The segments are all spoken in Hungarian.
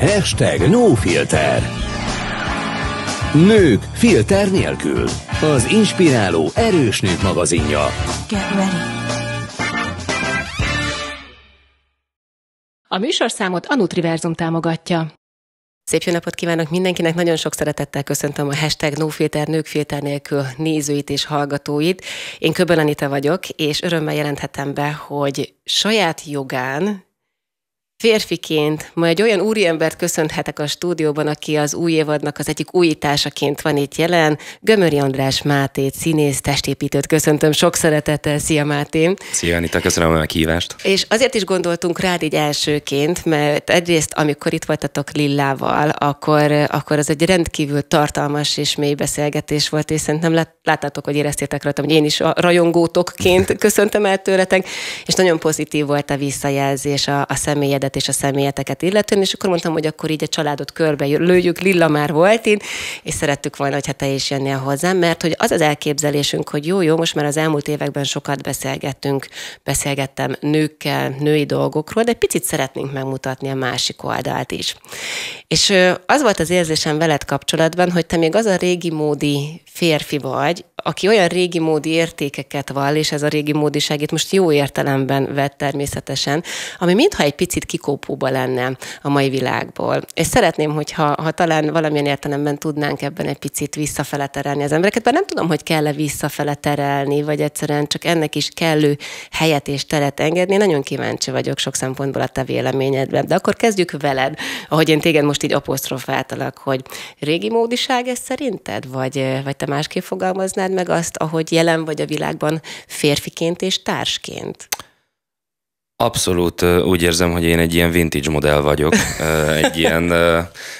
Hashtag No Filter. Nők filter nélkül Az inspiráló erős nők magazinja Get ready. A műsorszámot a Nutriverzum támogatja. Szép jó napot kívánok mindenkinek, nagyon sok szeretettel köszöntöm a hashtag nofilter, nőkfilter nélkül nézőit és hallgatóit. Én Köbel Anita vagyok, és örömmel jelenthetem be, hogy saját jogán Férfiként ma egy olyan úriembert köszönhetek a stúdióban, aki az új évadnak az egyik újításaként van itt jelen. Gömöri András Máté, színész, testépítőt köszöntöm sok szeretettel. Szia Máté! Szia Anita, köszönöm a meghívást! És azért is gondoltunk rád így elsőként, mert egyrészt amikor itt voltatok Lillával, akkor, akkor az egy rendkívül tartalmas és mély beszélgetés volt, és szerintem lát, láttátok, hogy éreztétek rajtam, hogy én is a rajongótokként köszöntem el tőletek, és nagyon pozitív volt a visszajelzés a, a személyedet helyzetet és a személyeteket illetően, és akkor mondtam, hogy akkor így a családot körbe lőjük, Lilla már volt itt, és szerettük volna, hogy te is jönnél hozzám, mert hogy az az elképzelésünk, hogy jó, jó, most már az elmúlt években sokat beszélgettünk, beszélgettem nőkkel, női dolgokról, de egy picit szeretnénk megmutatni a másik oldalt is. És az volt az érzésem veled kapcsolatban, hogy te még az a régi módi férfi vagy, aki olyan régi módi értékeket vall, és ez a régi módiságét most jó értelemben vett természetesen, ami mintha egy picit kikópóba lenne a mai világból. És szeretném, hogyha ha talán valamilyen értelemben tudnánk ebben egy picit visszafele terelni az embereket, bár nem tudom, hogy kell-e visszafele terelni, vagy egyszerűen csak ennek is kellő helyet és teret engedni. Nagyon kíváncsi vagyok sok szempontból a te véleményedben. De akkor kezdjük veled, ahogy én téged most így apostrofáltalak, hogy régi módiság ez szerinted, vagy, vagy te másképp fogalmaznád, éled meg azt, ahogy jelen vagy a világban férfiként és társként. Abszolút úgy érzem, hogy én egy ilyen vintage modell vagyok. Egy ilyen,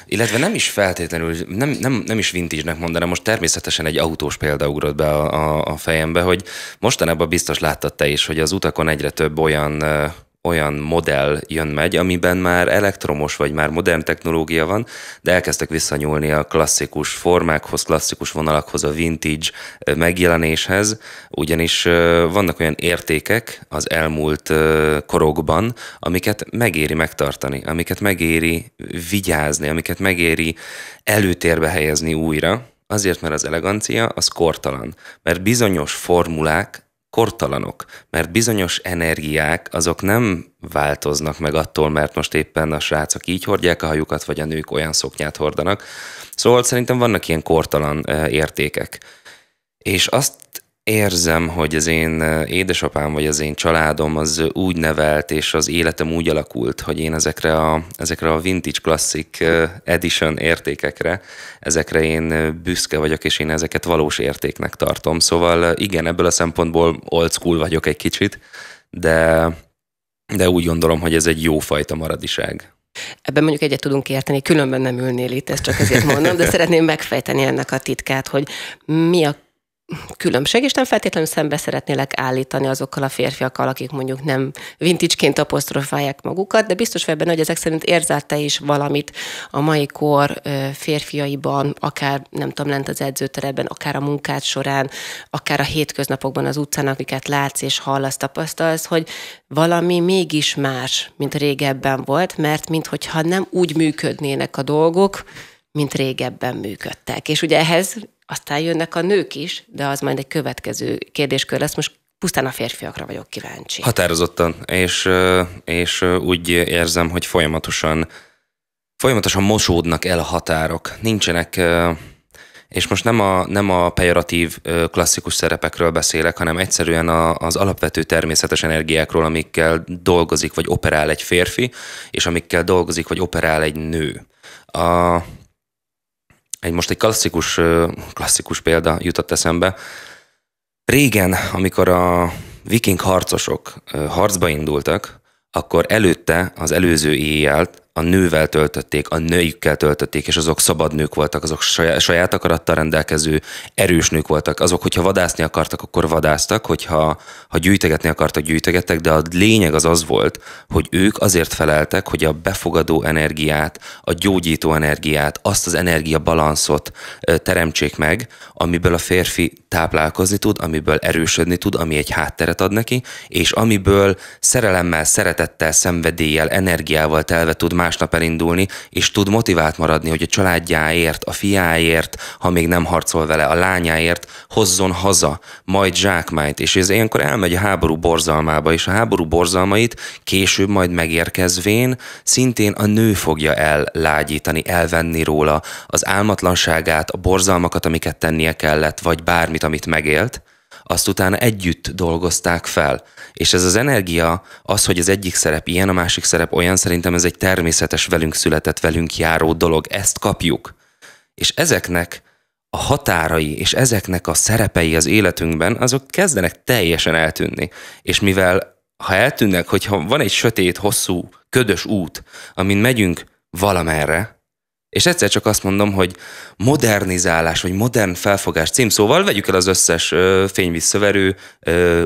illetve nem is feltétlenül, nem, nem, nem is vintage-nek mondanám, most természetesen egy autós példa ugrott be a, a, a fejembe, hogy mostanában biztos láttad te is, hogy az utakon egyre több olyan olyan modell jön megy, amiben már elektromos vagy már modern technológia van, de elkezdtek visszanyúlni a klasszikus formákhoz, klasszikus vonalakhoz, a vintage megjelenéshez, ugyanis vannak olyan értékek az elmúlt korokban, amiket megéri megtartani, amiket megéri vigyázni, amiket megéri előtérbe helyezni újra, azért, mert az elegancia az kortalan, mert bizonyos formulák kortalanok, mert bizonyos energiák azok nem változnak meg attól, mert most éppen a srácok így hordják a hajukat, vagy a nők olyan szoknyát hordanak. Szóval szerintem vannak ilyen kortalan értékek. És azt érzem, hogy az én édesapám vagy az én családom az úgy nevelt, és az életem úgy alakult, hogy én ezekre a, ezekre a vintage classic edition értékekre, ezekre én büszke vagyok, és én ezeket valós értéknek tartom. Szóval igen, ebből a szempontból old school vagyok egy kicsit, de, de úgy gondolom, hogy ez egy jó fajta maradiság. Ebben mondjuk egyet tudunk érteni, különben nem ülnél itt, ezt csak ezért mondom, de szeretném megfejteni ennek a titkát, hogy mi a különbség, és nem feltétlenül szembe szeretnélek állítani azokkal a férfiakkal, akik mondjuk nem vintageként apostrofálják magukat, de biztos vagy benne, hogy ezek szerint érzel te is valamit a mai kor férfiaiban, akár nem tudom, lent az edzőterepben, akár a munkád során, akár a hétköznapokban az utcán, amiket látsz és hallasz, tapasztalsz, hogy valami mégis más, mint régebben volt, mert minthogyha nem úgy működnének a dolgok, mint régebben működtek. És ugye ehhez aztán jönnek a nők is, de az majd egy következő kérdéskör lesz. Most pusztán a férfiakra vagyok kíváncsi. Határozottan, és, és úgy érzem, hogy folyamatosan folyamatosan mosódnak el a határok. Nincsenek, és most nem a, nem a pejoratív klasszikus szerepekről beszélek, hanem egyszerűen a, az alapvető természetes energiákról, amikkel dolgozik vagy operál egy férfi, és amikkel dolgozik vagy operál egy nő. A, egy most egy klasszikus, klasszikus példa jutott eszembe. Régen, amikor a viking harcosok harcba indultak, akkor előtte az előző éjjel a nővel töltötték, a nőjükkel töltötték, és azok szabad nők voltak, azok saját akarattal rendelkező erős nők voltak. Azok, hogyha vadászni akartak, akkor vadásztak, hogyha ha gyűjtegetni akartak, gyűjtegettek, de a lényeg az az volt, hogy ők azért feleltek, hogy a befogadó energiát, a gyógyító energiát, azt az energia balanszot teremtsék meg, amiből a férfi táplálkozni tud, amiből erősödni tud, ami egy hátteret ad neki, és amiből szerelemmel, szeretettel, szenvedéllyel, energiával telve tud más másnap elindulni, és tud motivált maradni, hogy a családjáért, a fiáért, ha még nem harcol vele, a lányáért hozzon haza, majd zsákmányt, és ez ilyenkor elmegy a háború borzalmába, és a háború borzalmait később majd megérkezvén szintén a nő fogja ellágyítani, elvenni róla az álmatlanságát, a borzalmakat, amiket tennie kellett, vagy bármit, amit megélt, azt utána együtt dolgozták fel. És ez az energia, az, hogy az egyik szerep ilyen, a másik szerep olyan, szerintem ez egy természetes velünk született, velünk járó dolog. Ezt kapjuk. És ezeknek a határai és ezeknek a szerepei az életünkben, azok kezdenek teljesen eltűnni. És mivel ha eltűnnek, hogyha van egy sötét, hosszú, ködös út, amin megyünk valamerre, és egyszer csak azt mondom, hogy modernizálás, vagy modern felfogás szóval vegyük el az összes ö,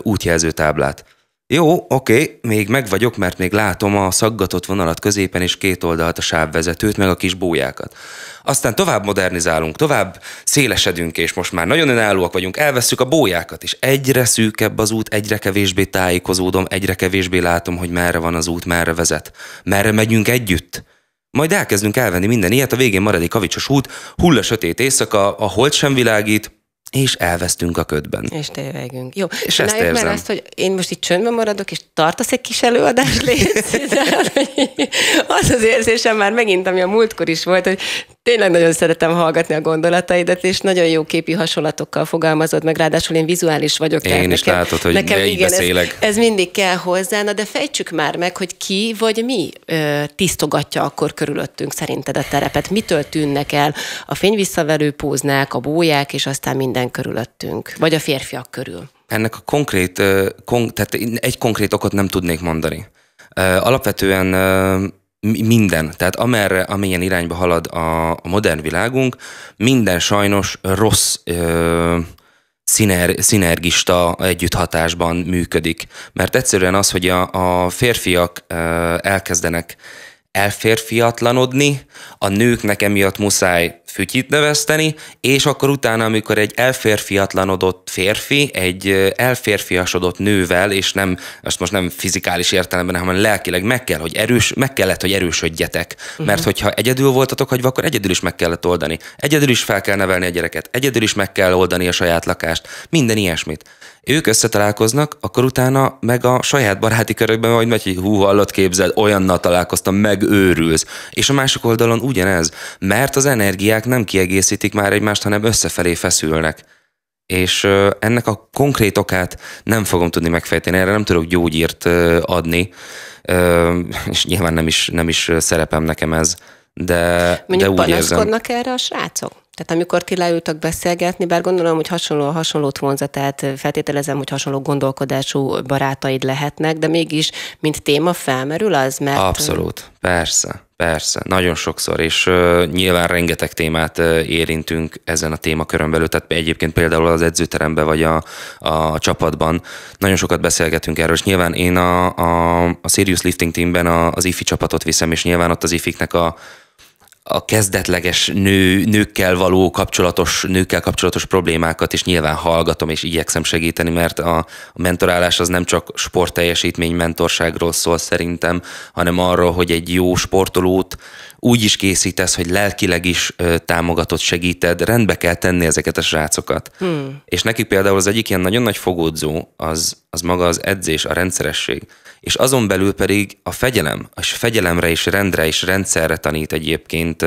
útjelző ö, Jó, oké, okay, még meg vagyok, mert még látom a szaggatott vonalat középen és két oldalt a sávvezetőt, meg a kis bójákat. Aztán tovább modernizálunk, tovább szélesedünk, és most már nagyon önállóak vagyunk, elveszük a bójákat, és egyre szűkebb az út, egyre kevésbé tájékozódom, egyre kevésbé látom, hogy merre van az út, merre vezet, merre megyünk együtt. Majd elkezdünk elvenni minden ilyet, a végén marad egy kavicsos út, hull a sötét éjszaka, a hold sem világít, és elvesztünk a ködben. És tévegünk. Jó. És Na ezt érzem. Már azt, hogy én most itt csöndben maradok, és tartasz egy kis előadás légy, az az érzésem már megint, ami a múltkor is volt, hogy tényleg nagyon szeretem hallgatni a gondolataidat, és nagyon jó képi hasonlatokkal fogalmazod meg, ráadásul én vizuális vagyok. Én tehát is nekem, látod, hogy nekem, igen, beszélek. Ez, ez mindig kell hozzá, na de fejtsük már meg, hogy ki vagy mi ö, tisztogatja akkor körülöttünk szerinted a terepet. Mitől tűnnek el a fényvisszaverő póznák, a bóják, és aztán minden körülöttünk, vagy a férfiak körül? Ennek a konkrét, kon, tehát egy konkrét okot nem tudnék mondani. Alapvetően minden, tehát amerre, amilyen irányba halad a, a modern világunk, minden sajnos rossz ö, sziner, szinergista együtthatásban működik. Mert egyszerűen az, hogy a, a férfiak ö, elkezdenek elférfiatlanodni, a nőknek emiatt muszáj fütyit növeszteni, és akkor utána, amikor egy elférfiatlanodott férfi, egy elférfiasodott nővel, és nem, azt most nem fizikális értelemben, hanem lelkileg meg kell, hogy erős, meg kellett, hogy erősödjetek. Uh-huh. Mert mhm. hogyha egyedül voltatok hagyva, akkor egyedül is meg kellett oldani. Egyedül is fel kell nevelni a gyereket, egyedül is meg kell oldani a saját lakást, minden ilyesmit ők összetalálkoznak, akkor utána meg a saját baráti körökben vagy megy, hogy hú, hallott, képzel, olyannal találkoztam, megőrülsz. És a másik oldalon ugyanez, mert az energiák nem kiegészítik már egymást, hanem összefelé feszülnek. És ennek a konkrét okát nem fogom tudni megfejteni, erre nem tudok gyógyírt adni, és nyilván nem is, nem is szerepem nekem ez. De, Mondjuk de úgy érzem. erre a srácok? Tehát amikor ti leültök beszélgetni, bár gondolom, hogy hasonló a hasonlót vonza, tehát feltételezem, hogy hasonló gondolkodású barátaid lehetnek, de mégis, mint téma felmerül az, mert... Abszolút, persze. Persze, nagyon sokszor, és uh, nyilván rengeteg témát uh, érintünk ezen a témakörön belül, tehát egyébként például az edzőteremben vagy a, a csapatban nagyon sokat beszélgetünk erről, és nyilván én a, a, a Sirius Lifting Teamben a, az IFI csapatot viszem, és nyilván ott az IFIknek a a kezdetleges nő, nőkkel való kapcsolatos, nőkkel kapcsolatos problémákat is nyilván hallgatom és igyekszem segíteni, mert a, a mentorálás az nem csak sportteljesítmény mentorságról szól szerintem, hanem arról, hogy egy jó sportolót úgy is készítesz, hogy lelkileg is támogatott segíted, rendbe kell tenni ezeket a srácokat. Hmm. És nekik például az egyik ilyen nagyon nagy fogódzó az, az maga az edzés, a rendszeresség és azon belül pedig a fegyelem, a fegyelemre és rendre és rendszerre tanít egyébként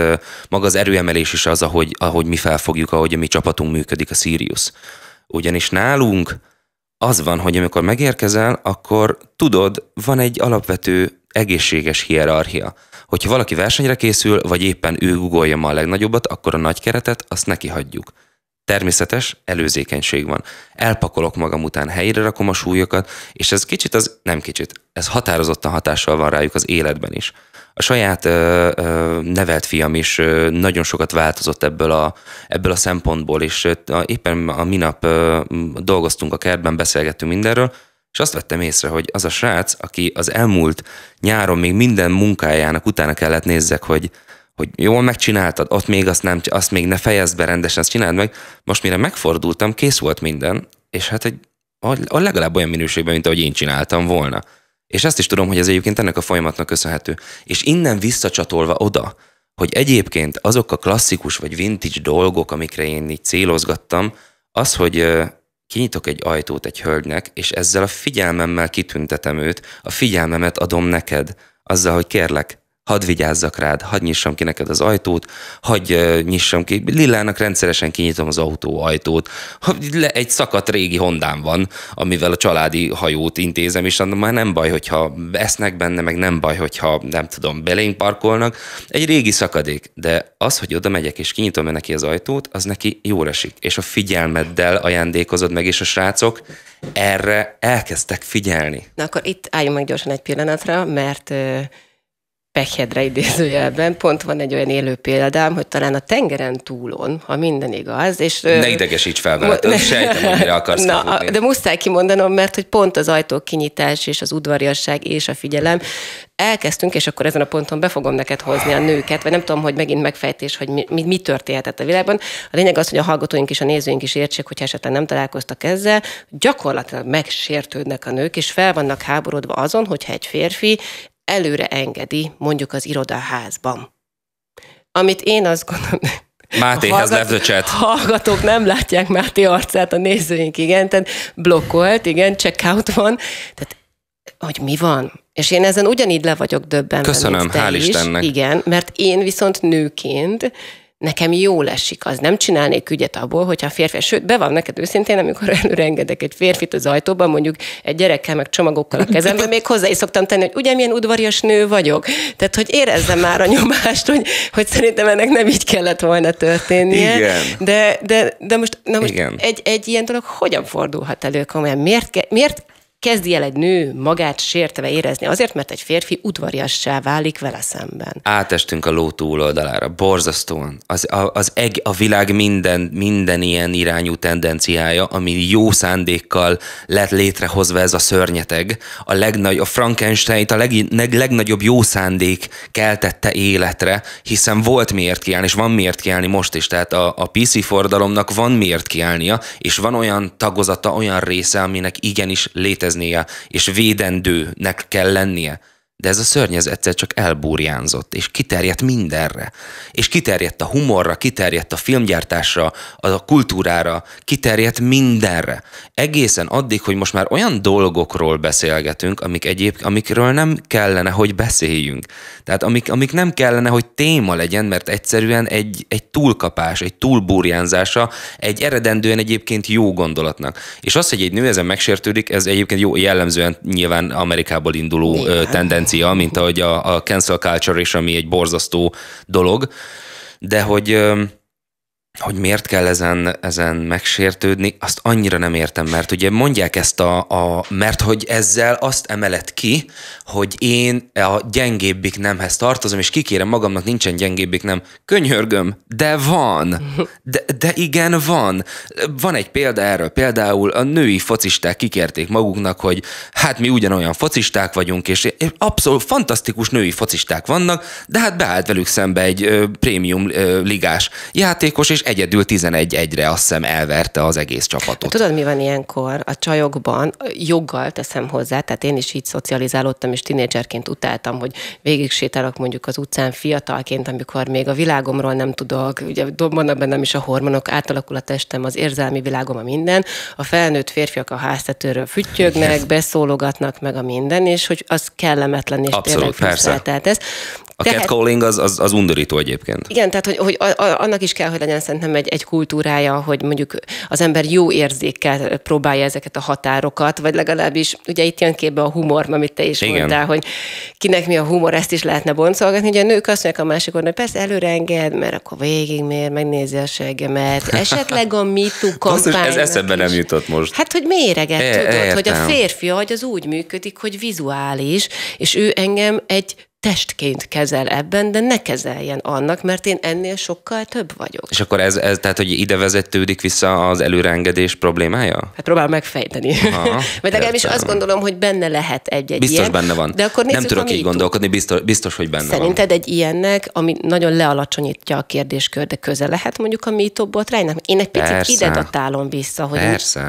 maga az erőemelés is az, ahogy, ahogy mi felfogjuk, ahogy a mi csapatunk működik, a Sirius. Ugyanis nálunk az van, hogy amikor megérkezel, akkor tudod, van egy alapvető egészséges hierarchia. Hogyha valaki versenyre készül, vagy éppen ő ugolja ma a legnagyobbat, akkor a nagy keretet azt neki hagyjuk. Természetes előzékenység van. Elpakolok magam után, helyre rakom a súlyokat, és ez kicsit az, nem kicsit, ez határozottan hatással van rájuk az életben is. A saját ö, ö, nevelt fiam is ö, nagyon sokat változott ebből a, ebből a szempontból, és ö, éppen a minap ö, dolgoztunk a kertben, beszélgettünk mindenről, és azt vettem észre, hogy az a srác, aki az elmúlt nyáron még minden munkájának utána kellett nézzek, hogy hogy jól megcsináltad, ott még azt, nem, azt még ne fejezd be rendesen, azt csináld meg. Most mire megfordultam, kész volt minden, és hát egy a legalább olyan minőségben, mint ahogy én csináltam volna. És ezt is tudom, hogy ez egyébként ennek a folyamatnak köszönhető. És innen visszacsatolva oda, hogy egyébként azok a klasszikus vagy vintage dolgok, amikre én így célozgattam, az, hogy kinyitok egy ajtót egy hölgynek, és ezzel a figyelmemmel kitüntetem őt, a figyelmemet adom neked, azzal, hogy kérlek, hadd vigyázzak rád, hadd nyissam ki neked az ajtót, hadd nyissam ki. Lillának rendszeresen kinyitom az autó ajtót. egy szakadt régi hondám van, amivel a családi hajót intézem, és annak már nem baj, hogyha esznek benne, meg nem baj, hogyha nem tudom, belénk parkolnak. Egy régi szakadék, de az, hogy oda megyek és kinyitom neki az ajtót, az neki jó esik. És a figyelmeddel ajándékozod meg, és a srácok erre elkezdtek figyelni. Na akkor itt álljunk meg gyorsan egy pillanatra, mert pehjedre idézőjelben, pont van egy olyan élő példám, hogy talán a tengeren túlon, ha minden igaz, és... Ne idegesíts fel veled, ne, sejtem, hogy mire akarsz na, kapodni. De muszáj kimondanom, mert hogy pont az ajtók kinyitás és az udvariasság és a figyelem elkezdtünk, és akkor ezen a ponton be fogom neked hozni a nőket, vagy nem tudom, hogy megint megfejtés, hogy mi, mi, mi történhetett a világban. A lényeg az, hogy a hallgatóink és a nézőink is értsék, hogyha esetleg nem találkoztak ezzel, gyakorlatilag megsértődnek a nők, és fel vannak háborodva azon, hogyha egy férfi előre engedi, mondjuk az irodaházban. Amit én azt gondolom, Mátéhez left the Hallgatók nem látják Máté arcát, a nézőink igen, tehát blokkolt, igen, checkout van. Tehát, hogy mi van? És én ezen ugyanígy le vagyok döbbenve. Köszönöm, hál' is. Istennek. Igen, mert én viszont nőként nekem jó esik az, nem csinálnék ügyet abból, hogyha a férfi, sőt, be van neked őszintén, amikor előre engedek egy férfit az ajtóban, mondjuk egy gyerekkel, meg csomagokkal a kezembe, még hozzá is szoktam tenni, hogy ugye milyen udvarias nő vagyok. Tehát, hogy érezzem már a nyomást, hogy, hogy szerintem ennek nem így kellett volna történnie. Igen. De, de, de most, na most Igen. egy, egy ilyen dolog hogyan fordulhat elő komolyan? Miért, miért kezdi el egy nő magát sértve érezni azért, mert egy férfi udvariassá válik vele szemben. Átestünk a ló túloldalára, borzasztóan. Az, a, az eg, a világ minden, minden ilyen irányú tendenciája, ami jó szándékkal lett létrehozva ez a szörnyeteg, a, legnagy, a Frankenstein-t a leg, leg, legnagyobb jó szándék keltette életre, hiszen volt miért kiállni, és van miért kiállni most is. Tehát a, a PC fordalomnak van miért kiállnia, és van olyan tagozata, olyan része, aminek igenis létezik léteznie, és védendőnek kell lennie. De ez a szörnyez egyszer csak elbúrjánzott, és kiterjedt mindenre. És kiterjedt a humorra, kiterjedt a filmgyártásra, a kultúrára, kiterjedt mindenre. Egészen addig, hogy most már olyan dolgokról beszélgetünk, amik egyéb, amikről nem kellene, hogy beszéljünk. Tehát amik, amik nem kellene, hogy téma legyen, mert egyszerűen egy, egy túlkapás, egy túlburjánzása egy eredendően egyébként jó gondolatnak. És az, hogy egy nő ezen megsértődik, ez egyébként jó jellemzően nyilván Amerikából induló tendencia tendencia, mint ahogy a, a cancel culture is, ami egy borzasztó dolog, de hogy hogy miért kell ezen, ezen megsértődni, azt annyira nem értem, mert ugye mondják ezt a, a mert hogy ezzel azt emelet ki, hogy én a gyengébbik nemhez tartozom, és kikérem magamnak, nincsen gyengébbik nem. Könyörgöm, de van, de, de igen, van. Van egy példa erről, például a női focisták kikérték maguknak, hogy hát mi ugyanolyan focisták vagyunk, és abszolút fantasztikus női focisták vannak, de hát beállt velük szembe egy ö, prémium ö, ligás játékos, és egyedül 11-1-re azt hiszem elverte az egész csapatot. Tudod, mi van ilyenkor? A csajokban joggal teszem hozzá, tehát én is így szocializálódtam, és tinédzserként utáltam, hogy végig sétálok mondjuk az utcán fiatalként, amikor még a világomról nem tudok, ugye vannak bennem is a hormonok, átalakul a testem, az érzelmi világom, a minden. A felnőtt férfiak a háztetőről füttyögnek, beszólogatnak meg a minden, és hogy az kellemetlen és Abszolút, tényleg persze. ez. A tehát, catcalling az, az, az undorító egyébként. Igen, tehát hogy, hogy a, a, annak is kell, hogy legyen szerintem egy, egy kultúrája, hogy mondjuk az ember jó érzékkel próbálja ezeket a határokat, vagy legalábbis ugye itt jön képbe a humor, amit te is igen. mondtál, hogy kinek mi a humor, ezt is lehetne boncolgatni. Ugye a nők azt mondják a másik oldal, hogy persze előre enged, mert akkor végig mér, megnézi a seggemet. Esetleg a MeToo kampány. ez eszembe nem jutott most. Hát, hogy méreget e, tudod, értem. hogy a férfi hogy az úgy működik, hogy vizuális, és ő engem egy testként kezel ebben, de ne kezeljen annak, mert én ennél sokkal több vagyok. És akkor ez, ez tehát, hogy ide vezetődik vissza az előrengedés problémája? Hát próbál megfejteni. Aha, Mert legalábbis azt gondolom, hogy benne lehet egy-egy Biztos ilyen, benne van. De akkor nézzük, Nem tudok így gondolkodni, biztos, biztos, hogy benne Szerinted van. Szerinted egy ilyennek, ami nagyon lealacsonyítja a kérdéskör, de köze lehet mondjuk a MeToo botránynak? Én egy picit Persze. ide datálom vissza, hogy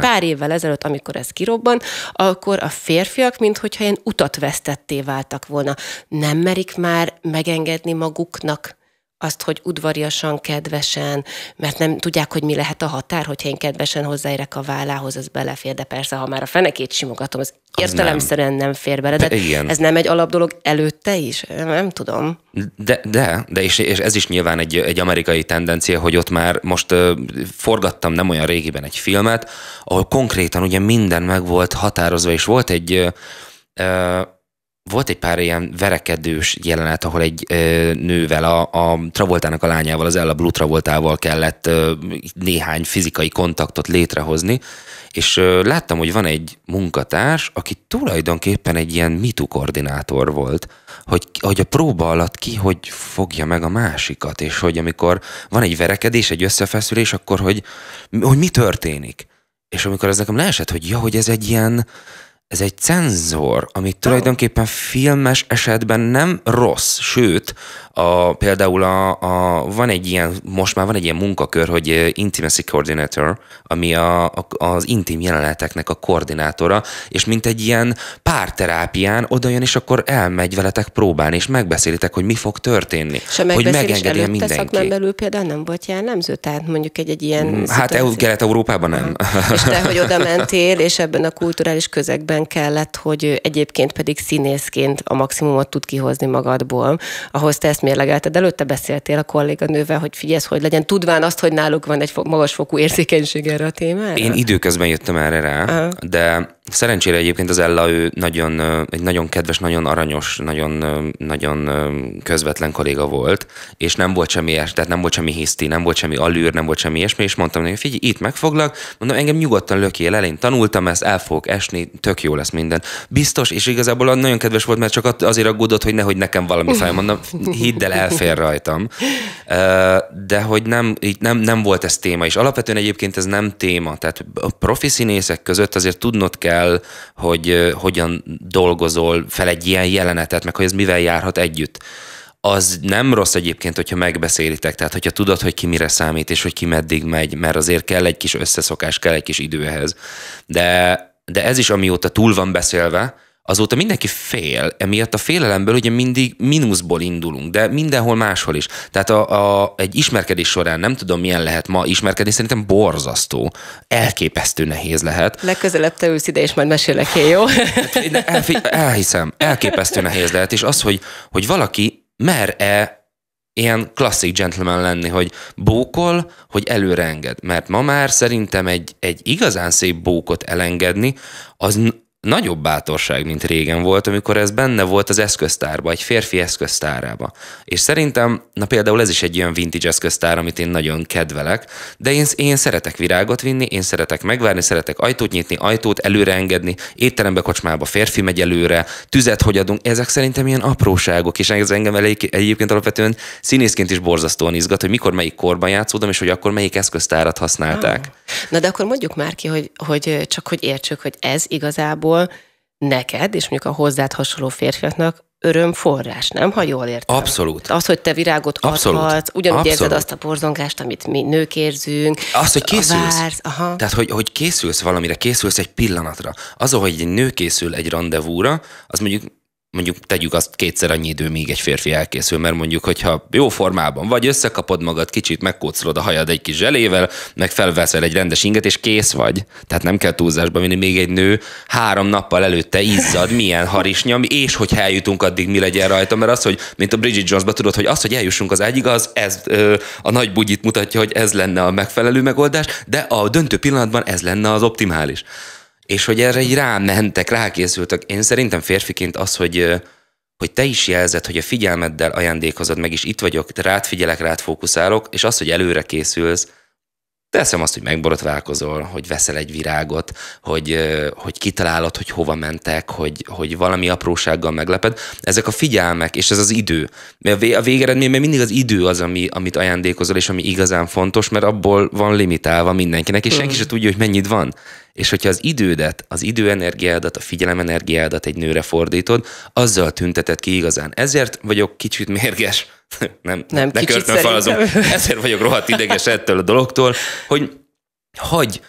pár évvel ezelőtt, amikor ez kirobban, akkor a férfiak, minthogyha ilyen utat vesztetté váltak volna. Nem nem merik már megengedni maguknak azt, hogy udvariasan, kedvesen, mert nem tudják, hogy mi lehet a határ, hogyha én kedvesen hozzáérek a vállához, az belefér, de persze, ha már a fenekét simogatom, az, az értelemszerűen nem. nem fér bele. De, igen. ez nem egy alapdolog előtte is? Nem tudom. De, de, de és, és ez is nyilván egy, egy amerikai tendencia, hogy ott már most uh, forgattam nem olyan régiben egy filmet, ahol konkrétan ugye minden meg volt határozva, és volt egy uh, volt egy pár ilyen verekedős jelenet, ahol egy ö, nővel, a, a Travoltának a lányával, az Ella Blue Travoltával kellett ö, néhány fizikai kontaktot létrehozni, és ö, láttam, hogy van egy munkatárs, aki tulajdonképpen egy ilyen mitu koordinátor volt, hogy, hogy a próba alatt ki hogy fogja meg a másikat, és hogy amikor van egy verekedés, egy összefeszülés, akkor hogy, hogy mi történik. És amikor ez nekem leesett, hogy ja, hogy ez egy ilyen, ez egy cenzor, ami tulajdonképpen filmes esetben nem rossz, sőt, a, például a, a, van egy ilyen, most már van egy ilyen munkakör, hogy eh, intimacy coordinator, ami a, a, az intim jeleneteknek a koordinátora, és mint egy ilyen párterápián jön és akkor elmegy veletek próbálni, és megbeszélitek, hogy mi fog történni. És a hogy megengedje mindenki. szakmán belül például nem volt jellemző, tehát mondjuk egy, egy ilyen... Hát Kelet-Európában nem. és te, hogy oda mentél, és ebben a kulturális közegben korán kellett, hogy egyébként pedig színészként a maximumot tud kihozni magadból, ahhoz te ezt mérlegelted. Előtte beszéltél a kolléganővel, hogy figyelsz, hogy legyen, tudván azt, hogy náluk van egy magasfokú érzékenység erre a témára. Én időközben jöttem erre rá, Aha. de Szerencsére egyébként az Ella ő nagyon, egy nagyon kedves, nagyon aranyos, nagyon, nagyon közvetlen kolléga volt, és nem volt semmi ilyes, tehát nem volt semmi hiszti, nem volt semmi allűr, nem volt semmi ilyesmi, és mondtam neki, figyelj, itt megfoglak, mondom, engem nyugodtan lökjél el, én tanultam ezt, el fogok esni, tök jó lesz minden. Biztos, és igazából nagyon kedves volt, mert csak azért aggódott, hogy nehogy nekem valami fáj, mondom, hidd el, elfér rajtam. De hogy nem, nem, nem volt ez téma, és alapvetően egyébként ez nem téma, tehát a profi színészek között azért tudnod kell, el, hogy hogyan dolgozol fel egy ilyen jelenetet, meg hogy ez mivel járhat együtt az nem rossz egyébként, hogyha megbeszélitek, tehát hogyha tudod, hogy ki mire számít, és hogy ki meddig megy, mert azért kell egy kis összeszokás, kell egy kis idő ehhez. De, de ez is, amióta túl van beszélve, azóta mindenki fél, emiatt a félelemből ugye mindig mínuszból indulunk, de mindenhol máshol is. Tehát a, a, egy ismerkedés során nem tudom, milyen lehet ma ismerkedni, szerintem borzasztó, elképesztő nehéz lehet. Legközelebb te ülsz ide, és majd mesélek én, jó? Hát, El, elhiszem, elképesztő nehéz lehet, és az, hogy, hogy valaki mer-e ilyen klasszik gentleman lenni, hogy bókol, hogy előre enged. Mert ma már szerintem egy, egy igazán szép bókot elengedni, az, nagyobb bátorság, mint régen volt, amikor ez benne volt az eszköztárba, egy férfi eszköztárába. És szerintem, na például ez is egy olyan vintage eszköztár, amit én nagyon kedvelek, de én, én szeretek virágot vinni, én szeretek megvárni, szeretek ajtót nyitni, ajtót előre engedni, étterembe, kocsmába férfi megy előre, tüzet hogy adunk, ezek szerintem ilyen apróságok, és ez engem elég, egyébként alapvetően színészként is borzasztóan izgat, hogy mikor melyik korban játszódom, és hogy akkor melyik eszköztárat használták. Ah. Na de akkor mondjuk már ki, hogy, hogy csak hogy értsük, hogy ez igazából neked, és mondjuk a hozzád hasonló férfiaknak örömforrás, nem? Ha jól értem. Abszolút. Az, hogy te virágot adhatsz, ugyanúgy Abszolút. érzed azt a borzongást, amit mi nők érzünk. Az, hogy készülsz. Vársz, aha. Tehát, hogy, hogy készülsz valamire, készülsz egy pillanatra. Az, hogy egy nő készül egy rendezvúra, az mondjuk mondjuk tegyük azt kétszer annyi idő, míg egy férfi elkészül, mert mondjuk, hogyha jó formában vagy, összekapod magad, kicsit megkócolod a hajad egy kis zselével, meg felveszel egy rendes inget, és kész vagy. Tehát nem kell túlzásba vinni, még egy nő három nappal előtte izzad, milyen harisnyam, és hogy eljutunk addig, mi legyen rajta, mert az, hogy mint a Bridget Jonesba tudod, hogy az, hogy eljussunk az egyik, az ez, ö, a nagy bugyit mutatja, hogy ez lenne a megfelelő megoldás, de a döntő pillanatban ez lenne az optimális és hogy erre így rámentek, rákészültek. Én szerintem férfiként az, hogy, hogy te is jelzed, hogy a figyelmeddel ajándékozod meg, is itt vagyok, te rád figyelek, rád fókuszálok, és az, hogy előre készülsz, Teszem azt, hogy megborotválkozol, hogy veszel egy virágot, hogy, hogy kitalálod, hogy hova mentek, hogy, hogy valami aprósággal megleped. Ezek a figyelmek, és ez az idő. Mert a végeredmény, mert mindig az idő az, ami, amit ajándékozol, és ami igazán fontos, mert abból van limitálva mindenkinek, és senki hmm. sem tudja, hogy mennyit van. És hogyha az idődet, az időenergiádat, a figyelemenergiádat egy nőre fordítod, azzal tünteted ki igazán. Ezért vagyok kicsit mérges nem, nem ne falazom, Ezért vagyok rohadt ideges ettől a dologtól, hogy hagy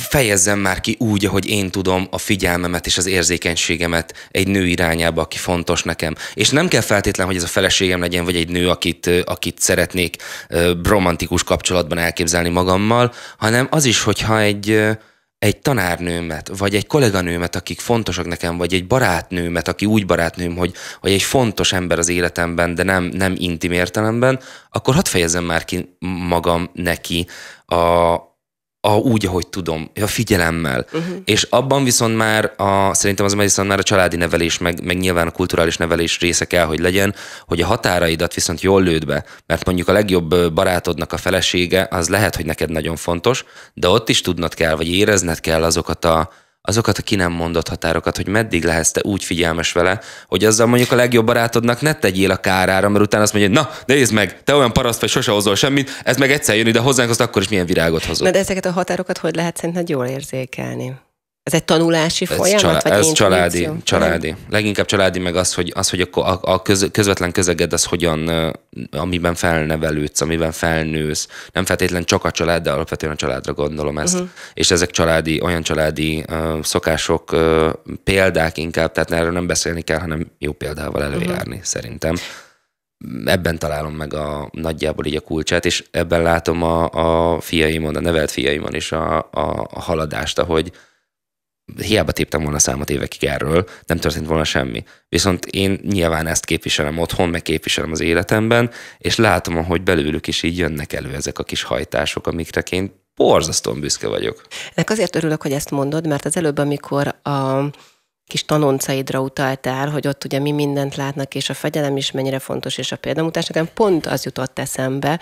fejezzem már ki úgy, ahogy én tudom a figyelmemet és az érzékenységemet egy nő irányába, aki fontos nekem. És nem kell feltétlen, hogy ez a feleségem legyen, vagy egy nő, akit, akit szeretnék romantikus kapcsolatban elképzelni magammal, hanem az is, hogyha egy, egy tanárnőmet, vagy egy kolléganőmet, akik fontosak nekem, vagy egy barátnőmet, aki úgy barátnőm, hogy, hogy egy fontos ember az életemben, de nem, nem intim értelemben, akkor hadd fejezem már ki magam neki a, a, úgy, ahogy tudom, a figyelemmel. Uh-huh. És abban viszont már, a, szerintem az viszont már a családi nevelés, meg, meg nyilván a kulturális nevelés része kell, hogy legyen, hogy a határaidat viszont jól lőd be. Mert mondjuk a legjobb barátodnak a felesége, az lehet, hogy neked nagyon fontos, de ott is tudnod kell, vagy érezned kell azokat a, azokat a ki nem mondott határokat, hogy meddig lehetsz te úgy figyelmes vele, hogy azzal mondjuk a legjobb barátodnak ne tegyél a kárára, mert utána azt mondja, hogy na, nézd meg, te olyan paraszt vagy, sose hozol semmit, ez meg egyszer jön ide hozzánk, azt akkor is milyen virágot hozol. Na de ezeket a határokat hogy lehet szerinted jól érzékelni? Ez egy tanulási ez folyamat? Csalá- vagy ez családi, mhm. családi. Nem? Leginkább családi, meg az, hogy, az, hogy a, a köz, közvetlen közeged az hogyan, amiben felnevelődsz, amiben felnősz. Nem feltétlen csak a család, de alapvetően a családra gondolom ezt. Uh-huh. És ezek családi, olyan családi uh, szokások, uh, példák inkább, tehát erről nem beszélni kell, hanem jó példával mhm. előjárni uh-huh. szerintem ebben találom meg a nagyjából így a kulcsát, és ebben látom a, a fiaimon, a nevelt fiaimon is a, a, a haladást, ahogy, hiába téptem volna számot évekig erről, nem történt volna semmi. Viszont én nyilván ezt képviselem otthon, meg képviselem az életemben, és látom, hogy belőlük is így jönnek elő ezek a kis hajtások, amikre én borzasztóan büszke vagyok. Ennek azért örülök, hogy ezt mondod, mert az előbb, amikor a kis tanoncaidra utaltál, hogy ott ugye mi mindent látnak, és a fegyelem is mennyire fontos, és a példamutás. Nekem pont az jutott eszembe,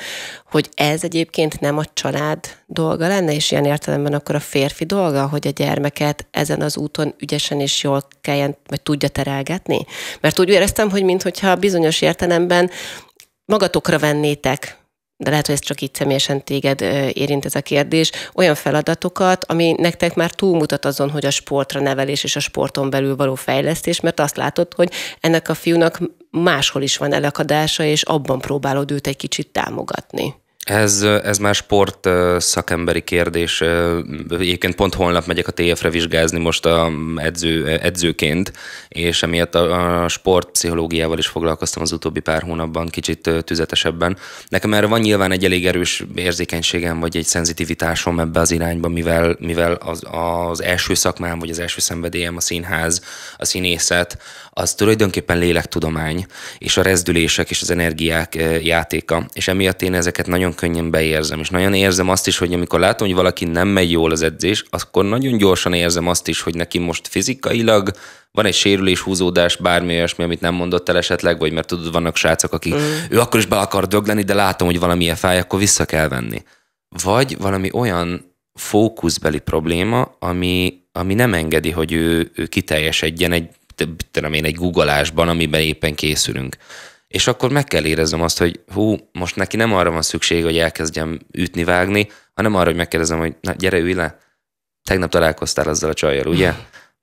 hogy ez egyébként nem a család dolga lenne, és ilyen értelemben akkor a férfi dolga, hogy a gyermeket ezen az úton ügyesen és jól kelljen, vagy tudja terelgetni? Mert úgy éreztem, hogy mintha bizonyos értelemben magatokra vennétek de lehet, hogy ez csak így személyesen téged érint ez a kérdés, olyan feladatokat, ami nektek már túlmutat azon, hogy a sportra nevelés és a sporton belül való fejlesztés, mert azt látod, hogy ennek a fiúnak máshol is van elakadása, és abban próbálod őt egy kicsit támogatni. Ez, ez már sport szakemberi kérdés. Egyébként pont holnap megyek a TF-re vizsgázni most a edző, edzőként, és emiatt a, a sportpszichológiával is foglalkoztam az utóbbi pár hónapban kicsit tüzetesebben. Nekem erre van nyilván egy elég erős érzékenységem, vagy egy szenzitivitásom ebbe az irányba, mivel, mivel az, az első szakmám, vagy az első szenvedélyem a színház, a színészet, az tulajdonképpen lélektudomány, és a rezdülések és az energiák eh, játéka. És emiatt én ezeket nagyon könnyen beérzem. És nagyon érzem azt is, hogy amikor látom, hogy valaki nem megy jól az edzés, akkor nagyon gyorsan érzem azt is, hogy neki most fizikailag van egy sérülés, húzódás, bármi olyasmi, amit nem mondott el esetleg, vagy mert tudod, vannak srácok, akik mm. ő akkor is be akar dögleni, de látom, hogy valamilyen fáj, akkor vissza kell venni. Vagy valami olyan fókuszbeli probléma, ami, ami nem engedi, hogy ő, ő kiteljesedjen egy több, tudom én, egy googleásban, amiben éppen készülünk. És akkor meg kell éreznem azt, hogy hú, most neki nem arra van szükség, hogy elkezdjem ütni, vágni, hanem arra, hogy megkérdezem, hogy na, gyere, ülj le, tegnap találkoztál azzal a csajjal, ugye?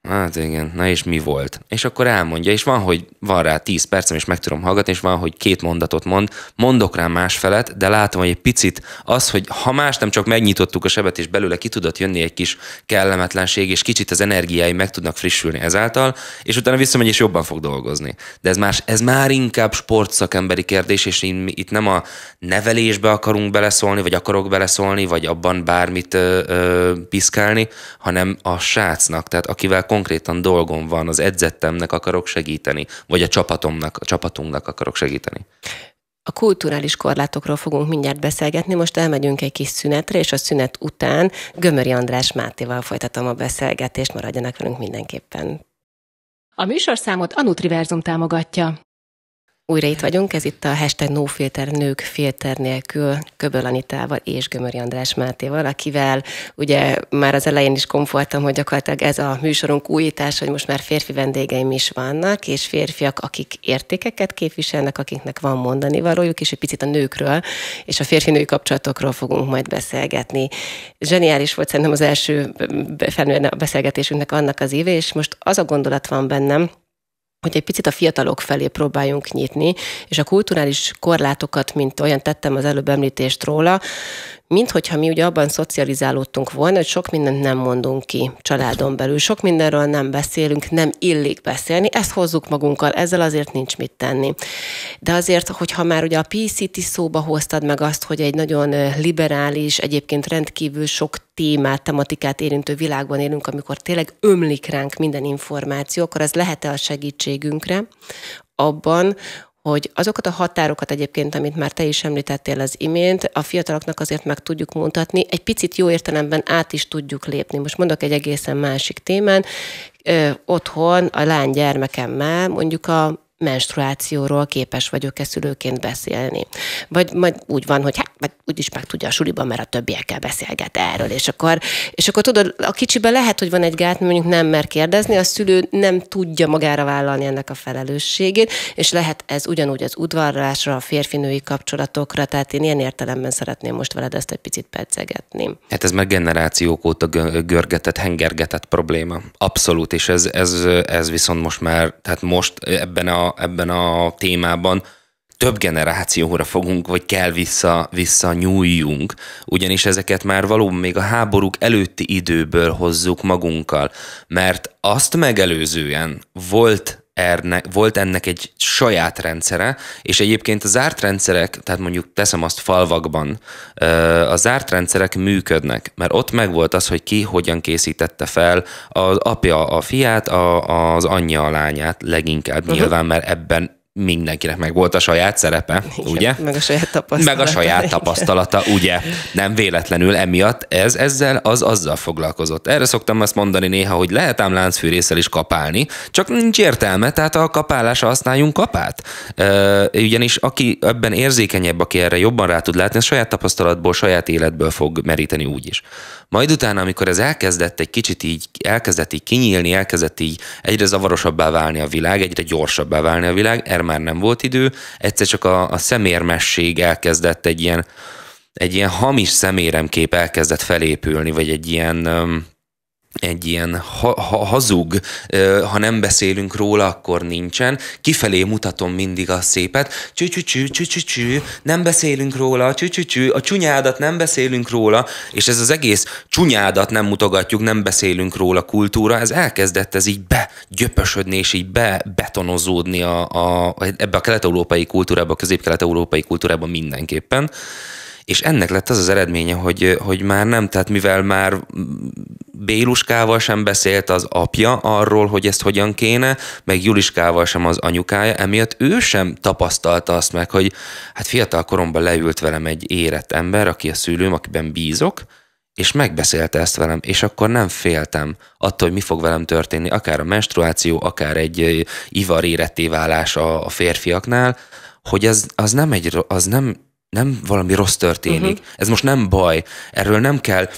Hát igen, na és mi volt? És akkor elmondja, és van, hogy van rá 10 percem, és meg tudom hallgatni, és van, hogy két mondatot mond, mondok rá másfelet, de látom, hogy egy picit az, hogy ha más nem csak megnyitottuk a sebet, és belőle ki tudott jönni egy kis kellemetlenség, és kicsit az energiái meg tudnak frissülni ezáltal, és utána visszamegy, és jobban fog dolgozni. De ez, más, ez már inkább sportszakemberi kérdés, és itt nem a nevelésbe akarunk beleszólni, vagy akarok beleszólni, vagy abban bármit ö, ö, piszkálni, hanem a srácnak, tehát akivel konkrétan dolgom van, az edzettemnek akarok segíteni, vagy a csapatomnak, a csapatunknak akarok segíteni. A kulturális korlátokról fogunk mindjárt beszélgetni, most elmegyünk egy kis szünetre, és a szünet után Gömöri András Mátéval folytatom a beszélgetést, maradjanak velünk mindenképpen. A műsorszámot a Nutriverzum támogatja. Újra itt vagyunk, ez itt a hashtag no filter nők filter nélkül Köböl Anitával és Gömöri András Mátéval, akivel ugye már az elején is komfortam, hogy gyakorlatilag ez a műsorunk újítás, hogy most már férfi vendégeim is vannak, és férfiak, akik értékeket képviselnek, akiknek van mondani valójuk, és egy picit a nőkről, és a férfi-női kapcsolatokról fogunk majd beszélgetni. Zseniális volt szerintem az első felnőtt beszélgetésünknek annak az éve, és most az a gondolat van bennem, hogy egy picit a fiatalok felé próbáljunk nyitni, és a kulturális korlátokat, mint olyan tettem az előbb említést róla, mint mi ugye abban szocializálódtunk volna, hogy sok mindent nem mondunk ki családon belül, sok mindenről nem beszélünk, nem illik beszélni, ezt hozzuk magunkkal, ezzel azért nincs mit tenni. De azért, hogyha már ugye a PCT szóba hoztad meg azt, hogy egy nagyon liberális, egyébként rendkívül sok témát, tematikát érintő világban élünk, amikor tényleg ömlik ránk minden információ, akkor ez lehet-e a segítségünkre abban, hogy azokat a határokat egyébként, amit már te is említettél az imént, a fiataloknak azért meg tudjuk mutatni, egy picit jó értelemben át is tudjuk lépni. Most mondok egy egészen másik témán, otthon a lány gyermekemmel mondjuk a menstruációról képes vagyok-e szülőként beszélni. Vagy majd úgy van, hogy hát, vagy úgyis meg tudja a suliban, mert a többiekkel beszélget erről, és akkor, és akkor tudod, a kicsiben lehet, hogy van egy gát, mondjuk nem mer kérdezni, a szülő nem tudja magára vállalni ennek a felelősségét, és lehet ez ugyanúgy az udvarlásra, a férfinői kapcsolatokra, tehát én ilyen értelemben szeretném most veled ezt egy picit percegetni. Hát ez meg generációk óta görgetett, hengergetett probléma. Abszolút, és ez, ez, ez viszont most már, tehát most ebben a ebben a témában, több generációra fogunk, vagy kell vissza, vissza nyúljunk, ugyanis ezeket már valóban még a háborúk előtti időből hozzuk magunkkal, mert azt megelőzően volt erne, volt ennek egy saját rendszere, és egyébként a zárt rendszerek, tehát mondjuk teszem azt falvakban, a zárt rendszerek működnek, mert ott megvolt az, hogy ki hogyan készítette fel az apja a fiát, a, az anyja a lányát leginkább uh-huh. nyilván, mert ebben mindenkinek meg volt a saját szerepe, Igen, ugye? Meg a saját tapasztalata. Meg a saját tapasztalata, Igen. ugye? Nem véletlenül emiatt ez ezzel, az azzal foglalkozott. Erre szoktam azt mondani néha, hogy lehet ám láncfűrészsel is kapálni, csak nincs értelme, tehát a kapálásra használjunk kapát. ugyanis aki ebben érzékenyebb, aki erre jobban rá tud látni, a saját tapasztalatból, saját életből fog meríteni úgy is. Majd utána, amikor ez elkezdett egy kicsit így, elkezdett így kinyílni, elkezdett így egyre zavarosabbá válni a világ, egyre gyorsabbá válni a világ, erre már nem volt idő, egyszer csak a, a szemérmesség elkezdett egy ilyen, egy ilyen hamis szeméremkép elkezdett felépülni, vagy egy ilyen, egy ilyen ha, ha, hazug, ha nem beszélünk róla, akkor nincsen. Kifelé mutatom mindig a szépet. csü, csü. nem beszélünk róla, csü. a csúnyádat nem beszélünk róla, és ez az egész csúnyádat nem mutogatjuk, nem beszélünk róla kultúra, ez elkezdett ez így begyöpösödni, és így bebetonozódni a, a, ebbe a kelet-európai kultúrába, a közép-kelet-európai kultúrába mindenképpen és ennek lett az az eredménye, hogy, hogy már nem, tehát mivel már Béluskával sem beszélt az apja arról, hogy ezt hogyan kéne, meg Juliskával sem az anyukája, emiatt ő sem tapasztalta azt meg, hogy hát fiatal koromban leült velem egy érett ember, aki a szülőm, akiben bízok, és megbeszélte ezt velem, és akkor nem féltem attól, hogy mi fog velem történni, akár a menstruáció, akár egy ivar éretté válás a, a férfiaknál, hogy az, az, nem egy, az nem nem valami rossz történik. Uh-huh. Ez most nem baj. Erről nem kell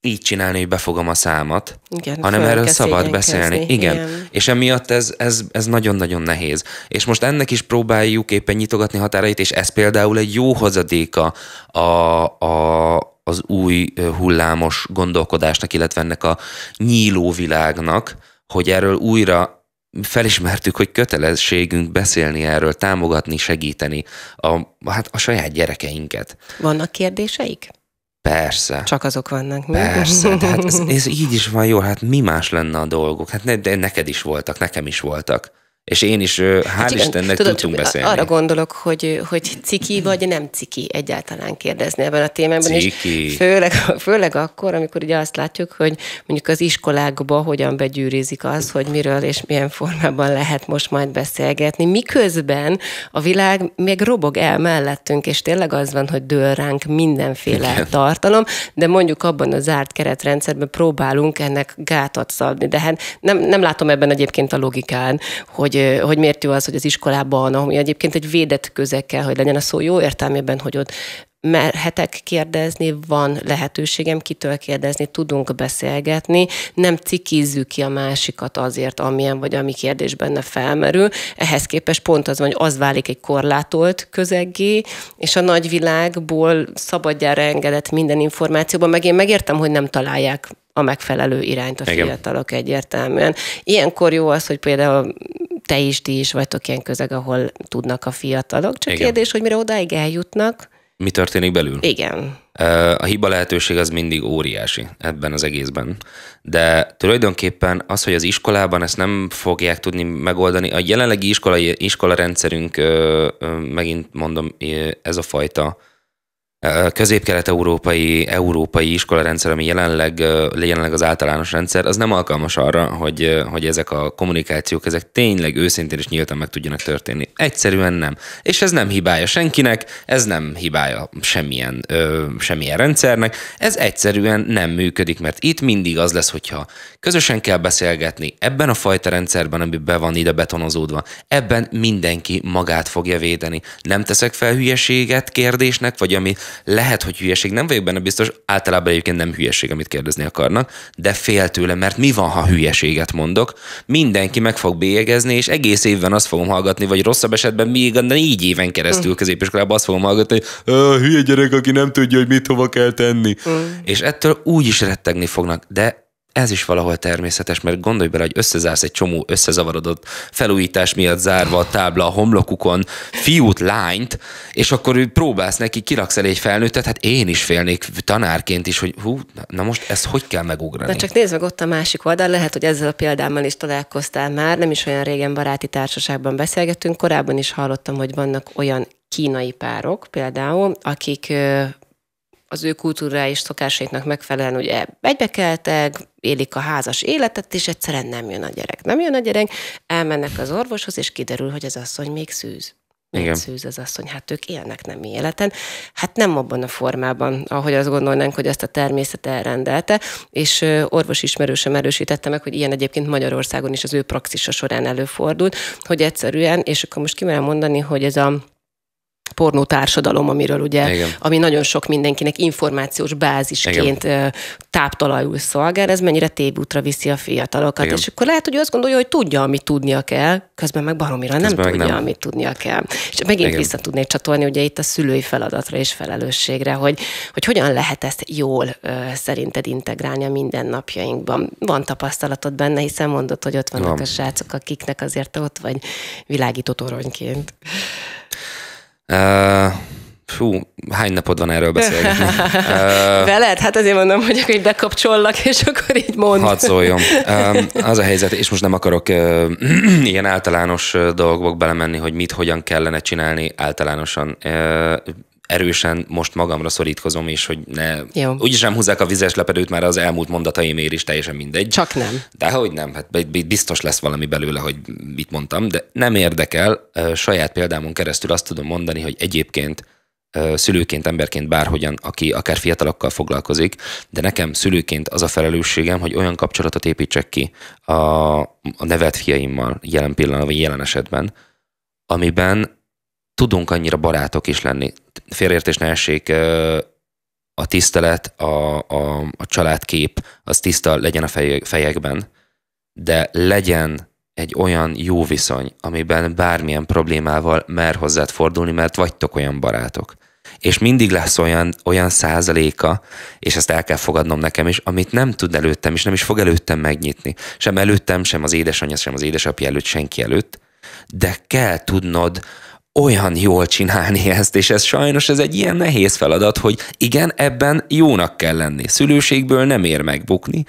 így csinálni, hogy befogom a számat, Igen, hanem erről szabad beszélni. Igen. Igen. És emiatt ez, ez, ez nagyon-nagyon nehéz. És most ennek is próbáljuk éppen nyitogatni határait, és ez például egy jó hozadéka a, a, az új hullámos gondolkodásnak, illetve ennek a nyíló világnak, hogy erről újra felismertük, hogy kötelességünk beszélni erről, támogatni, segíteni a, hát a saját gyerekeinket. Vannak kérdéseik? Persze. Csak azok vannak, mi? Persze, de hát ez, ez így is van jó, hát mi más lenne a dolgok? Hát ne, de neked is voltak, nekem is voltak és én is, hál' hát Istennek tudod, tudtunk beszélni. Arra gondolok, hogy, hogy ciki vagy nem ciki egyáltalán kérdezni ebben a témában, ciki. és főleg, főleg akkor, amikor ugye azt látjuk, hogy mondjuk az iskolákba hogyan begyűrizik az, hogy miről és milyen formában lehet most majd beszélgetni, miközben a világ még robog el mellettünk, és tényleg az van, hogy dől ránk mindenféle igen. tartalom, de mondjuk abban a zárt keretrendszerben próbálunk ennek gátat szabni, de hát nem, nem látom ebben egyébként a logikán, hogy hogy, miért jó az, hogy az iskolában, ami egyébként egy védett közeg kell, hogy legyen a szó jó értelmében, hogy ott merhetek kérdezni, van lehetőségem kitől kérdezni, tudunk beszélgetni, nem cikizzük ki a másikat azért, amilyen vagy ami kérdés benne felmerül. Ehhez képest pont az van, hogy az válik egy korlátolt közeggé, és a nagyvilágból szabadjára engedett minden információban, meg én megértem, hogy nem találják a megfelelő irányt a Igen. fiatalok egyértelműen. Ilyenkor jó az, hogy például te is, ti is vagytok ilyen közeg, ahol tudnak a fiatalok. Csak Igen. kérdés, hogy mire odáig eljutnak. Mi történik belül? Igen. A hiba lehetőség az mindig óriási ebben az egészben. De tulajdonképpen az, hogy az iskolában ezt nem fogják tudni megoldani, a jelenlegi iskolai, rendszerünk megint mondom, ez a fajta közép-kelet-európai európai iskolarendszer, ami jelenleg, jelenleg az általános rendszer, az nem alkalmas arra, hogy, hogy ezek a kommunikációk, ezek tényleg őszintén és nyíltan meg tudjanak történni. Egyszerűen nem. És ez nem hibája senkinek, ez nem hibája semmilyen, ö, semmilyen rendszernek, ez egyszerűen nem működik, mert itt mindig az lesz, hogyha közösen kell beszélgetni, ebben a fajta rendszerben, be van ide betonozódva, ebben mindenki magát fogja védeni. Nem teszek fel hülyeséget kérdésnek, vagy ami lehet, hogy hülyeség, nem vagyok benne biztos, általában egyébként nem hülyeség, amit kérdezni akarnak, de fél tőle, mert mi van, ha hülyeséget mondok? Mindenki meg fog bélyegezni, és egész évben azt fogom hallgatni, vagy rosszabb esetben még négy éven keresztül hm. középiskolában azt fogom hallgatni, hogy hülye gyerek, aki nem tudja, hogy mit hova kell tenni. Mm. És ettől úgy is rettegni fognak, de ez is valahol természetes, mert gondolj bele, hogy összezársz egy csomó összezavarodott felújítás miatt zárva a tábla a homlokukon, fiút, lányt, és akkor ő próbálsz neki, kirakszel egy felnőttet, hát én is félnék tanárként is, hogy hú, na most ezt hogy kell megugrani? Na csak nézd meg ott a másik oldal, lehet, hogy ezzel a példámmal is találkoztál már, nem is olyan régen baráti társaságban beszélgettünk, korábban is hallottam, hogy vannak olyan kínai párok például, akik az ő kultúráis és szokásaiknak megfelelően ugye egybekeltek, élik a házas életet, és egyszerűen nem jön a gyerek. Nem jön a gyerek, elmennek az orvoshoz, és kiderül, hogy az asszony még szűz. Még Igen. szűz az asszony, hát ők élnek nem életen. Hát nem abban a formában, ahogy azt gondolnánk, hogy ezt a természet elrendelte, és orvos ismerősöm erősítette meg, hogy ilyen egyébként Magyarországon is az ő praxisa során előfordult, hogy egyszerűen, és akkor most kimerem mondani, hogy ez a pornótársadalom, amiről ugye, Igen. ami nagyon sok mindenkinek információs bázisként Igen. táptalajul szolgál, ez mennyire tévútra viszi a fiatalokat. Igen. És akkor lehet, hogy azt gondolja, hogy tudja, amit tudnia kell, közben meg baromira közben nem meg tudja, nem. amit tudnia kell. És megint Igen. vissza tudnék csatolni ugye itt a szülői feladatra és felelősségre, hogy, hogy hogyan lehet ezt jól szerinted integrálni a mindennapjainkban. Van tapasztalatod benne, hiszen mondod, hogy ott vannak van. a srácok, akiknek azért ott vagy világító toronyként. Uh, fú, hány napod van erről beszélni? Uh, Veled? Hát azért mondom, hogy akkor így bekapcsollak, és akkor így mond. Hadd szóljon. Uh, az a helyzet, és most nem akarok uh, ilyen általános dolgokba belemenni, hogy mit, hogyan kellene csinálni általánosan. Uh, erősen most magamra szorítkozom, és hogy ne... Jó. Úgyis nem húzzák a vizes lepedőt, már az elmúlt mondataimért is teljesen mindegy. Csak nem. De hogy nem, hát biztos lesz valami belőle, hogy mit mondtam, de nem érdekel. Saját példámon keresztül azt tudom mondani, hogy egyébként szülőként, emberként bárhogyan, aki akár fiatalokkal foglalkozik, de nekem szülőként az a felelősségem, hogy olyan kapcsolatot építsek ki a, a nevet fiaimmal jelen pillanatban, jelen esetben, amiben tudunk annyira barátok is lenni. Félértés ne essék, a tisztelet, a, a, a családkép, az tiszta legyen a fej, fejekben, de legyen egy olyan jó viszony, amiben bármilyen problémával mer hozzád fordulni, mert vagytok olyan barátok. És mindig lesz olyan, olyan százaléka, és ezt el kell fogadnom nekem is, amit nem tud előttem, és nem is fog előttem megnyitni. Sem előttem, sem az édesanyja, sem az édesapja előtt, senki előtt, de kell tudnod olyan jól csinálni ezt, és ez sajnos ez egy ilyen nehéz feladat, hogy igen, ebben jónak kell lenni. Szülőségből nem ér megbukni,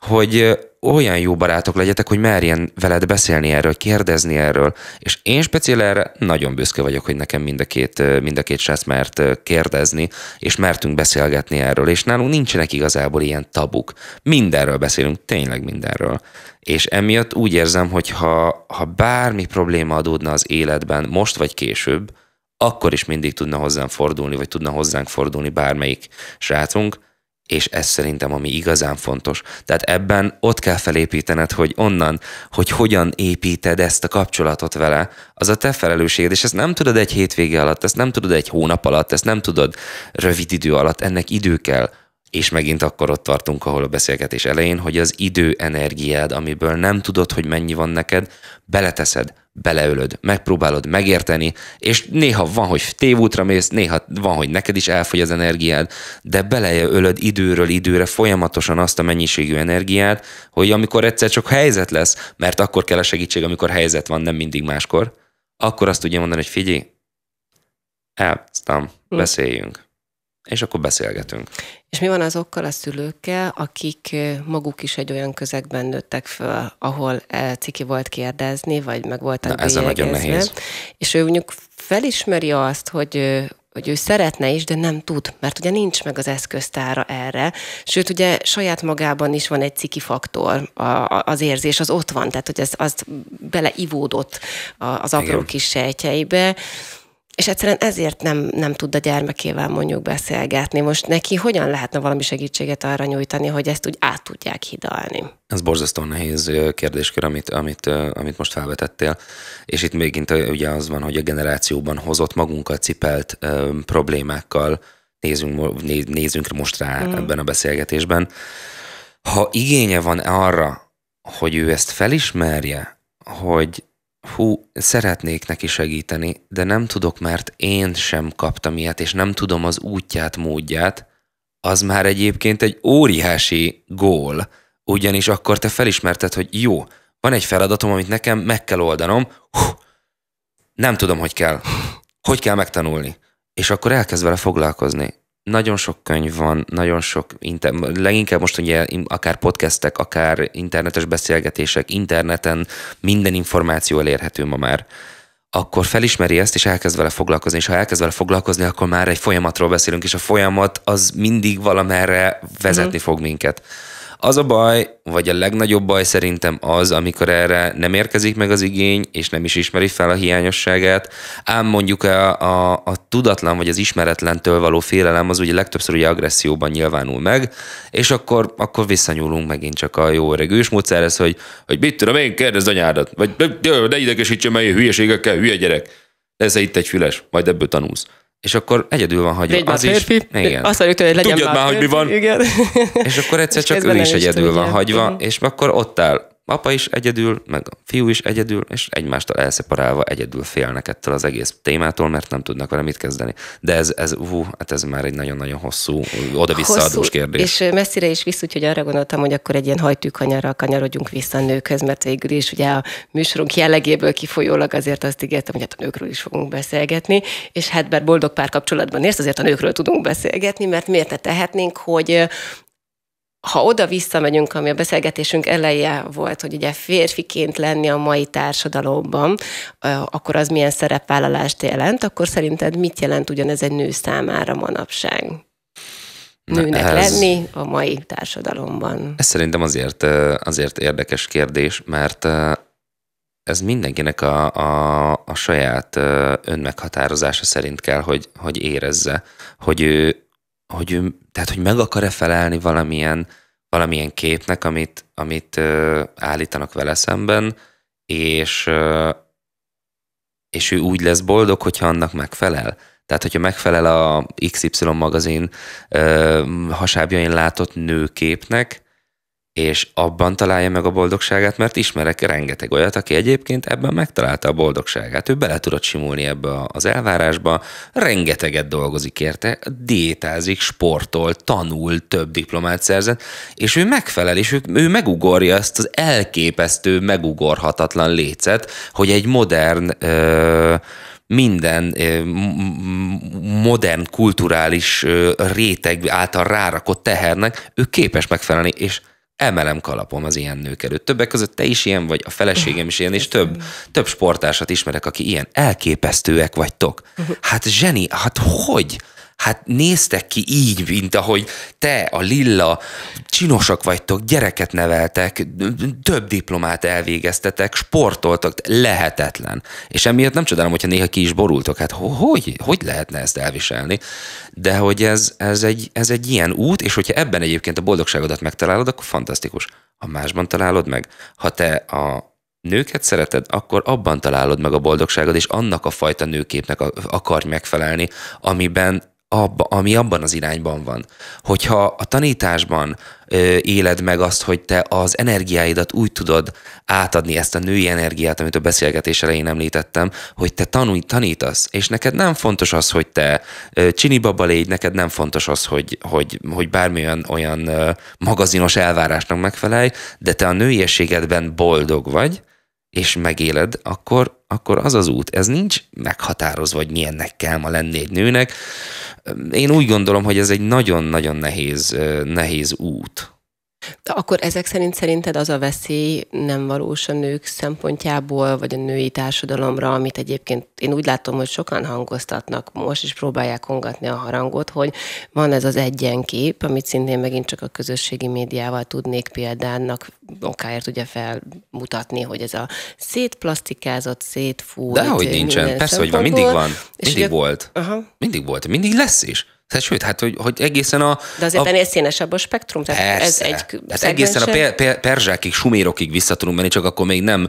hogy olyan jó barátok legyetek, hogy merjen veled beszélni erről, kérdezni erről. És én speciál erre nagyon büszke vagyok, hogy nekem mind a két, mind a két srác mert kérdezni, és mertünk beszélgetni erről. És nálunk nincsenek igazából ilyen tabuk. Mindenről beszélünk, tényleg mindenről. És emiatt úgy érzem, hogy ha, ha bármi probléma adódna az életben, most vagy később, akkor is mindig tudna hozzám fordulni, vagy tudna hozzánk fordulni bármelyik srácunk, és ez szerintem, ami igazán fontos. Tehát ebben ott kell felépítened, hogy onnan, hogy hogyan építed ezt a kapcsolatot vele, az a te felelősséged, és ezt nem tudod egy hétvége alatt, ezt nem tudod egy hónap alatt, ezt nem tudod rövid idő alatt, ennek idő kell. És megint akkor ott tartunk, ahol a beszélgetés elején, hogy az idő energiád, amiből nem tudod, hogy mennyi van neked, beleteszed beleölöd, megpróbálod megérteni, és néha van, hogy tévútra mész, néha van, hogy neked is elfogy az energiád, de beleölöd időről időre folyamatosan azt a mennyiségű energiát, hogy amikor egyszer csak helyzet lesz, mert akkor kell a segítség, amikor helyzet van, nem mindig máskor, akkor azt tudja mondani, hogy figyelj, elsztam, hm. beszéljünk és akkor beszélgetünk. És mi van azokkal a szülőkkel, akik maguk is egy olyan közegben nőttek föl, ahol ciki volt kérdezni, vagy meg voltak Na, ez a nagyon nehéz. És ő mondjuk felismeri azt, hogy hogy ő szeretne is, de nem tud, mert ugye nincs meg az eszköztára erre. Sőt, ugye saját magában is van egy ciki faktor, a, a, az érzés az ott van, tehát hogy ez azt beleivódott az apró Igen. kis sejtjeibe és egyszerűen ezért nem, nem tud a gyermekével mondjuk beszélgetni. Most neki hogyan lehetne valami segítséget arra nyújtani, hogy ezt úgy át tudják hidalni? Ez borzasztó nehéz kérdéskör, amit, amit, amit most felvetettél. És itt mégint ugye az van, hogy a generációban hozott magunkat cipelt ö, problémákkal nézünk, né, nézünk most rá mm. ebben a beszélgetésben. Ha igénye van arra, hogy ő ezt felismerje, hogy hú, szeretnék neki segíteni, de nem tudok, mert én sem kaptam ilyet, és nem tudom az útját, módját, az már egyébként egy óriási gól, ugyanis akkor te felismerted, hogy jó, van egy feladatom, amit nekem meg kell oldanom, hú, nem tudom, hogy kell, hogy kell megtanulni. És akkor elkezd vele foglalkozni nagyon sok könyv van, nagyon sok, inter- leginkább most ugye akár podcastek, akár internetes beszélgetések, interneten minden információ elérhető ma már akkor felismeri ezt, és elkezd vele foglalkozni, és ha elkezd vele foglalkozni, akkor már egy folyamatról beszélünk, és a folyamat az mindig valamerre vezetni mm. fog minket. Az a baj, vagy a legnagyobb baj szerintem az, amikor erre nem érkezik meg az igény, és nem is ismeri fel a hiányosságát, ám mondjuk a, a, a tudatlan vagy az ismeretlentől való félelem az ugye legtöbbször ugye agresszióban nyilvánul meg, és akkor, akkor visszanyúlunk megint csak a jó öreg ősmódszerhez, hogy, hogy mit tudom én, kérdezd anyádat, vagy ne idegesítsen, mert hülyeségekkel hülye gyerek. Ez itt egy füles, majd ebből tanulsz. És akkor egyedül van hagyva. Légy az is, férfi, igen. Azt mondjuk, hogy legyen Tudjad már, férfi, hogy mi van. Igen. És akkor egyszer és csak ő is egyedül van hagyva, mhm. és akkor ott áll apa is egyedül, meg a fiú is egyedül, és egymástól elszeparálva egyedül félnek ettől az egész témától, mert nem tudnak vele mit kezdeni. De ez, ez, hú, hát ez már egy nagyon-nagyon hosszú, oda-visszaadós kérdés. És messzire is visz, úgyhogy arra gondoltam, hogy akkor egy ilyen hajtűkanyarral kanyarodjunk vissza a nőkhöz, mert végül is ugye a műsorunk jellegéből kifolyólag azért azt ígértem, hogy hát a nőkről is fogunk beszélgetni, és hát bár boldog párkapcsolatban ért, azért a nőkről tudunk beszélgetni, mert miért ne tehetnénk, hogy ha oda visszamegyünk, ami a beszélgetésünk eleje volt, hogy ugye férfiként lenni a mai társadalomban, akkor az milyen szerepvállalást jelent, akkor szerinted mit jelent ugyanez egy nő számára manapság? Nőnek ez, lenni a mai társadalomban. Ez szerintem azért, azért érdekes kérdés, mert ez mindenkinek a, a, a saját önmeghatározása szerint kell, hogy, hogy érezze, hogy ő hogy ő, tehát, hogy meg akar-e felelni valamilyen, valamilyen képnek, amit, amit ö, állítanak vele szemben, és, ö, és ő úgy lesz boldog, hogyha annak megfelel. Tehát, hogyha megfelel a XY magazin ö, hasábjain látott nőképnek, és abban találja meg a boldogságát, mert ismerek rengeteg olyat, aki egyébként ebben megtalálta a boldogságát. Ő bele tudott simulni ebbe az elvárásba, rengeteget dolgozik érte, diétázik, sportol, tanul, több diplomát szerzett, és ő megfelel, és ő, ő megugorja ezt az elképesztő, megugorhatatlan lécet, hogy egy modern ö, minden modern kulturális réteg által rárakott tehernek ő képes megfelelni, és emelem kalapom az ilyen nők előtt. Többek között te is ilyen vagy, a feleségem is ilyen, és több, több sportásat ismerek, aki ilyen elképesztőek vagytok. Mhm. Hát zseni, hát hogy? hát néztek ki így, mint ahogy te, a Lilla, csinosak vagytok, gyereket neveltek, több diplomát elvégeztetek, sportoltak, lehetetlen. És emiatt nem csodálom, hogyha néha ki is borultok, hát hogy, hogy lehetne ezt elviselni? De hogy ez, ez, egy, ez egy ilyen út, és hogyha ebben egyébként a boldogságodat megtalálod, akkor fantasztikus. Ha másban találod meg, ha te a nőket szereted, akkor abban találod meg a boldogságod, és annak a fajta nőképnek akarj megfelelni, amiben abba, ami abban az irányban van. Hogyha a tanításban ö, éled meg azt, hogy te az energiáidat úgy tudod átadni, ezt a női energiát, amit a beszélgetés elején említettem, hogy te tanulj, tanítasz, és neked nem fontos az, hogy te ö, baba légy, neked nem fontos az, hogy, hogy, hogy bármilyen olyan ö, magazinos elvárásnak megfelelj, de te a nőiességedben boldog vagy, és megéled, akkor, akkor az az út. Ez nincs meghatározva, hogy milyennek kell ma lenni egy nőnek. Én úgy gondolom, hogy ez egy nagyon-nagyon nehéz, nehéz út de akkor ezek szerint szerinted az a veszély nem valós a nők szempontjából, vagy a női társadalomra, amit egyébként én úgy látom, hogy sokan hangoztatnak most, és próbálják hongatni a harangot, hogy van ez az egyenkép, amit szintén megint csak a közösségi médiával tudnék példának okáért ugye felmutatni, hogy ez a szétplasztikázott, szétfújt. De hogy nincsen, persze, hogy van, mindig van, mindig és volt. Aha. Mindig volt, mindig lesz is. Hát, sőt, hát hogy, hogy egészen a... De azért a... ennél szénesebb a spektrum, tehát persze. ez egy hát egészen a per, per, perzsákig, sumérokig vissza tudunk menni, csak akkor még nem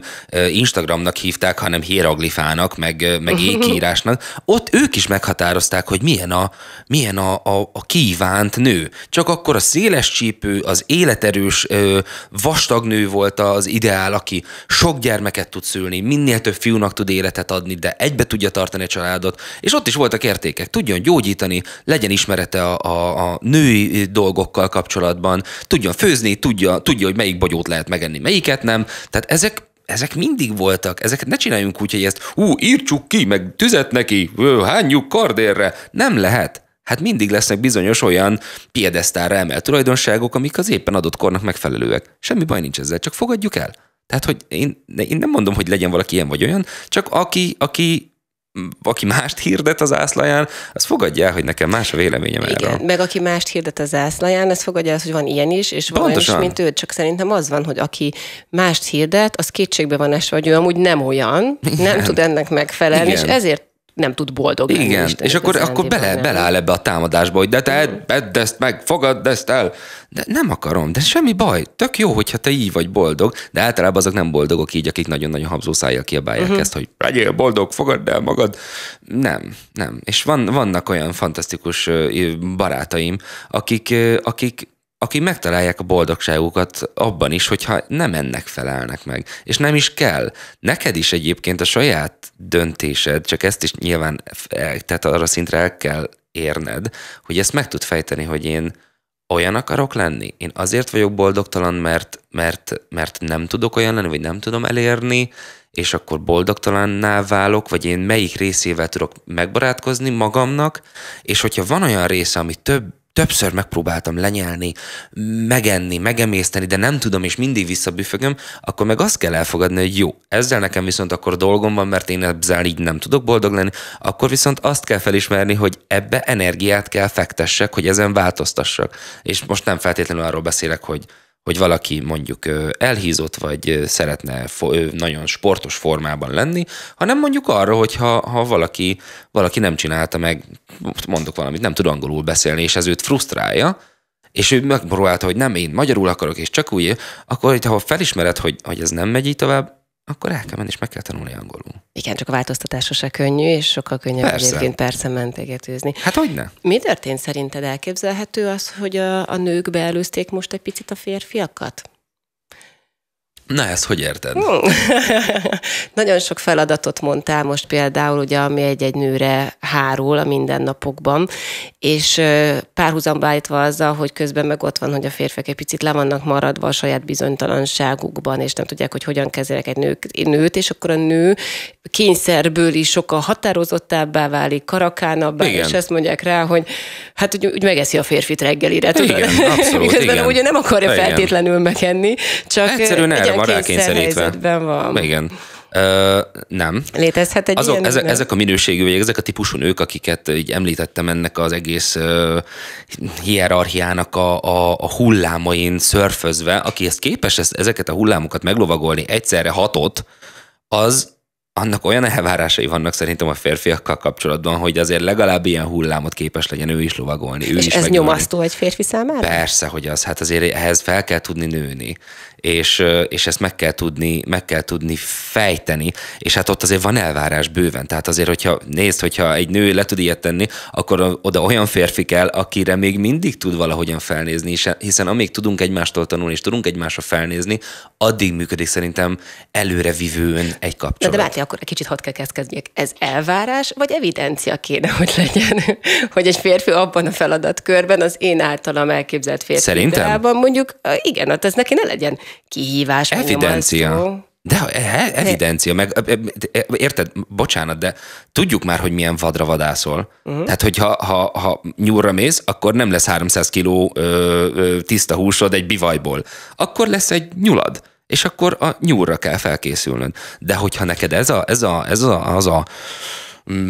Instagramnak hívták, hanem hieroglifának, meg, meg ékírásnak. Ott ők is meghatározták, hogy milyen a, milyen a, a, a kívánt nő. Csak akkor a széles csípő, az életerős, vastag nő volt az ideál, aki sok gyermeket tud szülni, minél több fiúnak tud életet adni, de egybe tudja tartani a családot. És ott is voltak értékek. Tudjon gyógyítani, legyen legyen ismerete a, a, a női dolgokkal kapcsolatban, tudjon főzni, tudja, tudja, hogy melyik bogyót lehet megenni, melyiket nem. Tehát ezek ezek mindig voltak, ezeket ne csináljunk úgy, hogy ezt ú, írtsuk ki, meg tüzet neki, hányjuk kardérre. Nem lehet. Hát mindig lesznek bizonyos olyan piedesztára emelt tulajdonságok, amik az éppen adott kornak megfelelőek. Semmi baj nincs ezzel, csak fogadjuk el. Tehát, hogy én, én nem mondom, hogy legyen valaki ilyen vagy olyan, csak aki, aki aki mást hirdet az ászlaján, az fogadja el, hogy nekem más a véleményem Igen, erről. meg aki mást hirdet az ászlaján, ez fogadja el, hogy van ilyen is, és van is, mint ő. Csak szerintem az van, hogy aki mást hirdet, az kétségbe van esve, hogy ő amúgy nem olyan, Igen. nem tud ennek megfelelni, Igen. és ezért nem tud boldog lenni. Igen, Isten és akkor, akkor bele, beleáll ebbe a támadásba, hogy de te edd, edd ezt meg, fogad ezt el. De nem akarom, de semmi baj. Tök jó, hogyha te így vagy boldog, de általában azok nem boldogok így, akik nagyon-nagyon habzó szájjal kiabálják uh-huh. ezt, hogy legyél boldog, fogadd el magad. Nem, nem. És van, vannak olyan fantasztikus barátaim, akik, akik akik megtalálják a boldogságukat abban is, hogyha nem ennek felelnek meg. És nem is kell. Neked is egyébként a saját döntésed, csak ezt is nyilván, tehát arra szintre el kell érned, hogy ezt meg tud fejteni, hogy én olyan akarok lenni? Én azért vagyok boldogtalan, mert, mert, mert nem tudok olyan lenni, vagy nem tudom elérni, és akkor boldogtalanná válok, vagy én melyik részével tudok megbarátkozni magamnak, és hogyha van olyan része, ami több többször megpróbáltam lenyelni, megenni, megemészteni, de nem tudom, és mindig visszabüfögöm, akkor meg azt kell elfogadni, hogy jó, ezzel nekem viszont akkor dolgom van, mert én ezzel így nem tudok boldog lenni, akkor viszont azt kell felismerni, hogy ebbe energiát kell fektessek, hogy ezen változtassak. És most nem feltétlenül arról beszélek, hogy hogy valaki mondjuk elhízott, vagy szeretne nagyon sportos formában lenni, hanem mondjuk arra, hogy ha, ha valaki, valaki nem csinálta meg, mondok valamit, nem tud angolul beszélni, és ez őt frusztrálja, és ő megpróbálta, hogy nem, én magyarul akarok, és csak úgy, akkor ha felismered, hogy, hogy ez nem megy így tovább, akkor el kell menni, és meg kell tanulni angolul. Igen, csak a változtatása se könnyű, és sokkal könnyebb persze. egyébként persze mentegetőzni. Hát hogy ne? Mi történt szerinted? Elképzelhető az, hogy a, a nők beelőzték most egy picit a férfiakat? Na ezt hogy érted? Hmm. Nagyon sok feladatot mondtál most például, ugye, ami egy-egy nőre hárul a mindennapokban, és párhuzamba állítva azzal, hogy közben meg ott van, hogy a férfiak egy picit le vannak maradva a saját bizonytalanságukban, és nem tudják, hogy hogyan kezelek egy nők, nőt, és akkor a nő kényszerből is sokkal határozottabbá válik, karakánabbá, igen. és ezt mondják rá, hogy hát úgy, úgy megeszi a férfit reggelire, tudod? Igen, abszolút, Miközben igen. ugye nem akarja igen. feltétlenül megenni, csak Egyszerűen van rákényszerítve. van. Igen. Ö, nem. Létezhet egy Azok, ilyen, ezek, nem? ezek a minőségű, vagy ezek a típusú nők, akiket így említettem ennek az egész ö, hierarchiának a, a, a hullámain szörfözve, aki ezt képes ezt, ezeket a hullámokat meglovagolni egyszerre hatot, az annak olyan elvárásai vannak szerintem a férfiakkal kapcsolatban, hogy azért legalább ilyen hullámot képes legyen ő is lovagolni. Ő és is ez megjönni. nyomasztó egy férfi számára? Persze, hogy az. Hát azért ehhez fel kell tudni nőni és, és ezt meg kell, tudni, meg kell tudni fejteni, és hát ott azért van elvárás bőven, tehát azért, hogyha nézd, hogyha egy nő le tud ilyet tenni, akkor oda olyan férfi kell, akire még mindig tud valahogyan felnézni, hiszen amíg tudunk egymástól tanulni, és tudunk egymásra felnézni, addig működik szerintem előre vivőn egy kapcsolat. De, de Máté, akkor egy kicsit hadd kell kezdjek. Ez elvárás, vagy evidencia kéne, hogy legyen, hogy egy férfi abban a feladatkörben az én általam elképzelt férfi Szerintem? mondjuk, igen, hát ez neki ne legyen kihívás, Evidencia. De e- e- evidencia, meg e, érted, bocsánat, de tudjuk már, hogy milyen vadra vadászol. Uh-huh. Tehát, hogyha ha, ha nyúlra mész, akkor nem lesz 300 kiló ö, ö, tiszta húsod egy bivajból. Akkor lesz egy nyulad, és akkor a nyúlra kell felkészülnöd. De hogyha neked ez, a, ez, a, ez a, az a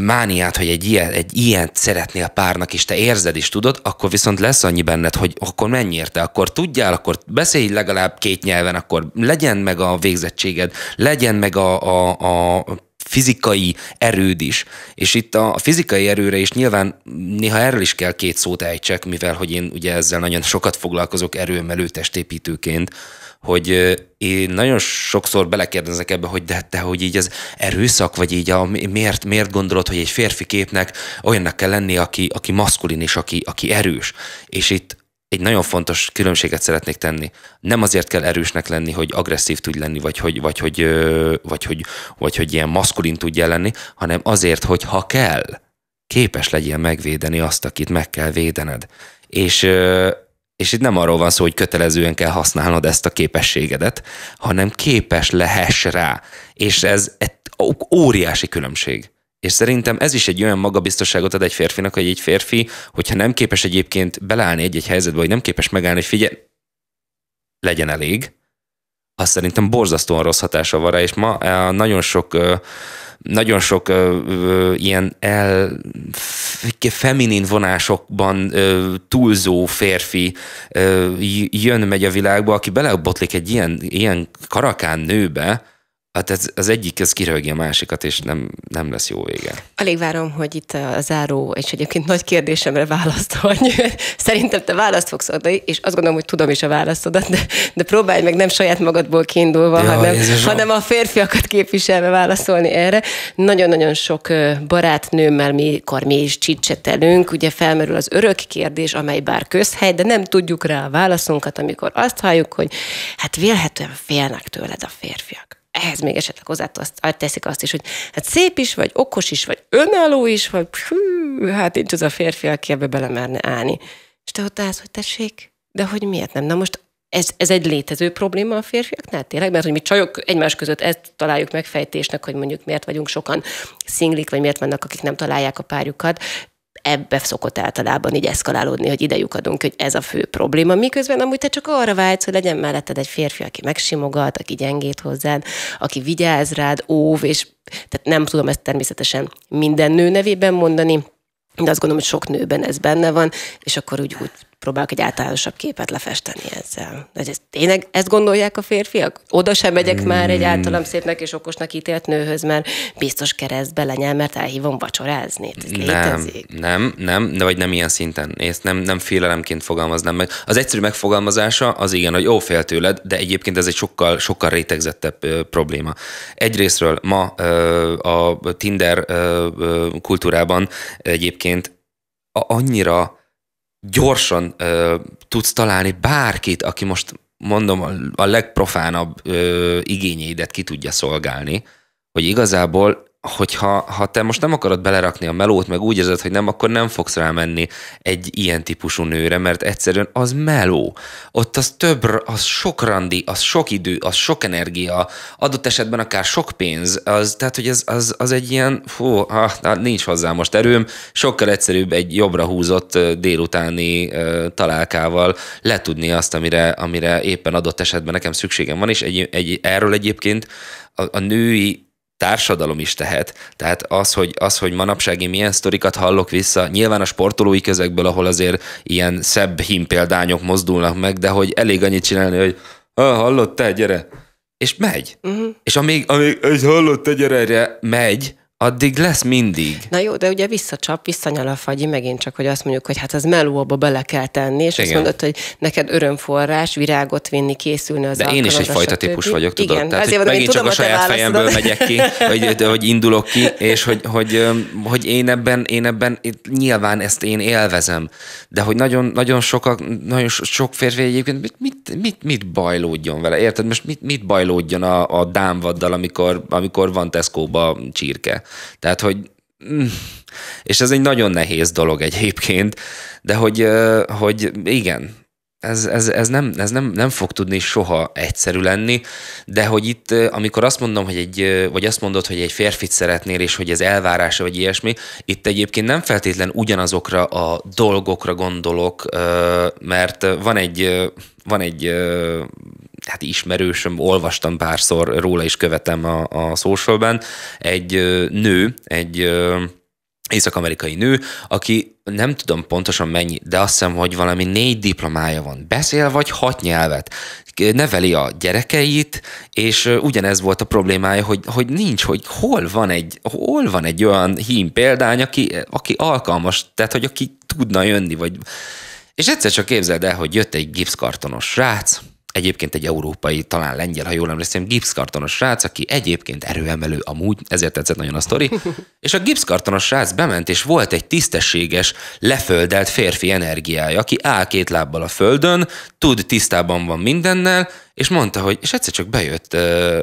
mániát, hogy egy, ilyen, egy ilyen szeretnél párnak, és te érzed is, tudod, akkor viszont lesz annyi benned, hogy akkor menj érte, akkor tudjál, akkor beszélj legalább két nyelven, akkor legyen meg a végzettséged, legyen meg a, a, a fizikai erőd is. És itt a fizikai erőre is nyilván néha erről is kell két szót ejtsek, mivel hogy én ugye ezzel nagyon sokat foglalkozok erőm testépítőként, hogy én nagyon sokszor belekérdezek ebbe, hogy de, te, hogy így az erőszak, vagy így a, miért, miért gondolod, hogy egy férfi képnek olyannak kell lenni, aki, aki maszkulin és aki, aki erős. És itt egy nagyon fontos különbséget szeretnék tenni. Nem azért kell erősnek lenni, hogy agresszív tudj lenni, vagy hogy, vagy hogy, vagy hogy, vagy hogy ilyen maszkulin tudj lenni, hanem azért, hogy ha kell, képes legyél megvédeni azt, akit meg kell védened. És és itt nem arról van szó, hogy kötelezően kell használnod ezt a képességedet, hanem képes lehess rá. És ez egy óriási különbség. És szerintem ez is egy olyan magabiztosságot ad egy férfinak, hogy egy férfi, hogyha nem képes egyébként belállni egy-egy helyzetbe, vagy nem képes megállni, hogy figyelj, legyen elég, az szerintem borzasztóan rossz hatása van rá, és ma eh, nagyon sok eh, nagyon sok ö, ö, ilyen el feminin vonásokban ö, túlzó férfi ö, jön-megy a világba, aki belebotlik egy ilyen, ilyen karakán nőbe, Hát ez, az egyik, ez kiröhögi a másikat, és nem, nem lesz jó vége. Alig várom, hogy itt a záró, és egyébként nagy kérdésemre választ adj. Szerintem te választ fogsz adni, és azt gondolom, hogy tudom is a választodat, de, de próbálj meg nem saját magadból kiindulva, ja, hanem, hanem a férfiakat képviselve válaszolni erre. Nagyon-nagyon sok barátnőmmel, mikor mi is csicsetelünk, ugye felmerül az örök kérdés, amely bár közhely, de nem tudjuk rá a válaszunkat, amikor azt halljuk, hogy hát vélhetően félnek tőled a férfiak ehhez még esetleg hozzá teszik azt is, hogy hát szép is, vagy okos is, vagy önálló is, vagy hű, hát nincs az a férfi, aki ebbe belemerne állni. És te ott állsz, hogy tessék, de hogy miért nem? Na most ez, ez egy létező probléma a férfiaknál tényleg? Mert hogy mi csajok egymás között ezt találjuk megfejtésnek, hogy mondjuk miért vagyunk sokan szinglik, vagy miért vannak, akik nem találják a párjukat ebbe szokott általában így eszkalálódni, hogy idejuk adunk, hogy ez a fő probléma, miközben amúgy te csak arra vágysz, hogy legyen melletted egy férfi, aki megsimogat, aki gyengét hozzád, aki vigyáz rád, óv, és tehát nem tudom ezt természetesen minden nő nevében mondani, de azt gondolom, hogy sok nőben ez benne van, és akkor úgy, úgy próbálok egy általánosabb képet lefesteni ezzel. De ez, tényleg ezt gondolják a férfiak? Oda sem megyek hmm. már egy hmm. általam szépnek és okosnak ítélt nőhöz, mert biztos keresztbe lenyel, mert elhívom vacsorázni. Ez nem, létezik. nem, nem, de vagy nem ilyen szinten. Ezt nem, nem félelemként fogalmaznám meg. Az egyszerű megfogalmazása az igen, hogy ó, fél tőled, de egyébként ez egy sokkal, sokkal rétegzettebb ö, probléma. Egyrésztről ma ö, a Tinder ö, kultúrában egyébként annyira gyorsan ö, tudsz találni bárkit, aki most mondom, a, legprofánabb ö, igényeidet ki tudja szolgálni, hogy igazából hogyha ha te most nem akarod belerakni a melót, meg úgy érzed, hogy nem, akkor nem fogsz rámenni egy ilyen típusú nőre, mert egyszerűen az meló. Ott az több, az sok randi, az sok idő, az sok energia, adott esetben akár sok pénz, az, tehát hogy ez, az, az egy ilyen, hú, ha, nincs hozzá most erőm, sokkal egyszerűbb egy jobbra húzott délutáni találkával letudni azt, amire, amire éppen adott esetben nekem szükségem van, és egy, egy, erről egyébként a, a női társadalom is tehet. Tehát az, hogy, az, hogy manapság én milyen sztorikat hallok vissza, nyilván a sportolói közegből, ahol azért ilyen szebb hímpéldányok mozdulnak meg, de hogy elég annyit csinálni, hogy ah, hallott te, gyere, és megy. Uh-huh. És amíg, amíg hallott te, gyere, erre megy, addig lesz mindig. Na jó, de ugye visszacsap, visszanyal a fagyi, megint csak, hogy azt mondjuk, hogy hát ez melóba bele kell tenni, és Igen. azt mondod, hogy neked örömforrás, virágot vinni, készülni az De én is egy fajta típus vagyok, tudod? Igen, Tehát, hogy megint csak a saját fejemből de... megyek ki, vagy, vagy indulok ki, és hogy, hogy, hogy én ebben, én ebben nyilván ezt én élvezem, de hogy nagyon, nagyon, sokak, nagyon sok férfi egyébként mit, mit, mit, mit bajlódjon vele, érted? Most mit, mit bajlódjon a, a dámvaddal, amikor, amikor van Tesco-ba csirke? Tehát, hogy mm, és ez egy nagyon nehéz dolog egyébként, de hogy, hogy igen, ez, ez, ez, nem, ez nem, nem fog tudni soha egyszerű lenni, de hogy itt, amikor azt mondom, hogy egy, vagy azt mondod, hogy egy férfit szeretnél, és hogy ez elvárása, vagy ilyesmi, itt egyébként nem feltétlen ugyanazokra a dolgokra gondolok, mert van egy, van egy hát ismerősöm, olvastam párszor, róla is követem a, a socialben, egy nő, egy észak-amerikai nő, aki nem tudom pontosan mennyi, de azt hiszem, hogy valami négy diplomája van. Beszél vagy hat nyelvet. Neveli a gyerekeit, és ugyanez volt a problémája, hogy, hogy nincs, hogy hol van egy, hol van egy olyan hím példány, aki, aki alkalmas, tehát hogy aki tudna jönni, vagy... És egyszer csak képzeld el, hogy jött egy gipszkartonos srác, egyébként egy európai, talán lengyel, ha jól emlékszem, gipszkartonos srác, aki egyébként erőemelő amúgy, ezért tetszett nagyon a sztori, és a gipszkartonos srác bement, és volt egy tisztességes, leföldelt férfi energiája, aki áll két lábbal a földön, tud, tisztában van mindennel, és mondta, hogy és egyszer csak bejött,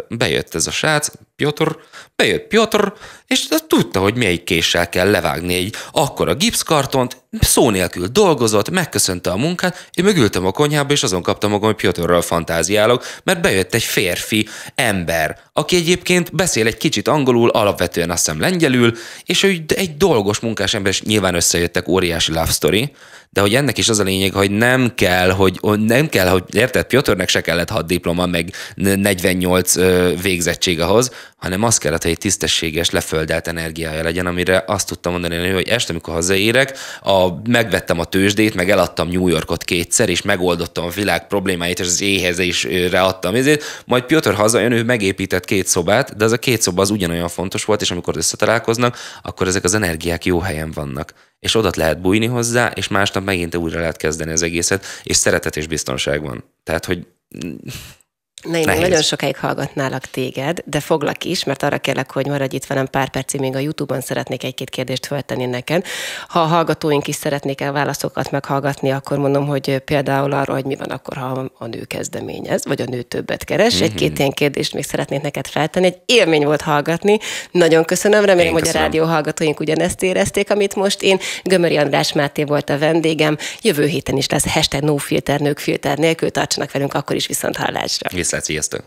bejött ez a srác, Piotr, bejött Piotr, és tudta, hogy melyik késsel kell levágni egy akkora gipszkartont, szó nélkül dolgozott, megköszönte a munkát, én mögültem a konyhába, és azon kaptam magam, hogy Piotrról fantáziálok, mert bejött egy férfi ember, aki egyébként beszél egy kicsit angolul, alapvetően azt hiszem lengyelül, és egy dolgos munkás ember, és nyilván összejöttek óriási love story, de hogy ennek is az a lényeg, hogy nem kell, hogy nem kell, hogy érted, Piotrnek se kellett hat diploma, meg 48 végzettség ahhoz, hanem az kellett, hogy egy tisztességes, leföldelt energiája legyen, amire azt tudtam mondani, hogy este, amikor hazaérek, a, megvettem a tőzsdét, meg eladtam New Yorkot kétszer, és megoldottam a világ problémáit, és az éhezésre adtam ezért. Majd Piotr hazajön, ő megépített két szobát, de az a két szoba az ugyanolyan fontos volt, és amikor összetalálkoznak, akkor ezek az energiák jó helyen vannak és oda lehet bújni hozzá, és másnap megint újra lehet kezdeni az egészet, és szeretet és biztonság van. Tehát, hogy Na, én nagyon sokáig hallgatnálak téged, de foglak is, mert arra kérlek, hogy maradj itt velem pár percig, még a YouTube-on szeretnék egy-két kérdést feltenni neked. Ha a hallgatóink is szeretnék el válaszokat meghallgatni, akkor mondom, hogy például arra, hogy mi van akkor, ha a nő kezdeményez, vagy a nő többet keres. Mm-hmm. Egy-két ilyen kérdést még szeretnék neked feltenni. Egy élmény volt hallgatni. Nagyon köszönöm, remélem, én köszönöm. hogy a rádió hallgatóink ugyanezt érezték, amit most én. Gömöri András Máté volt a vendégem. Jövő héten is lesz hashtag no filter, nők filter nélkül. Tartsanak velünk, akkor is viszont hallásra. Viszont Persze, sziasztok!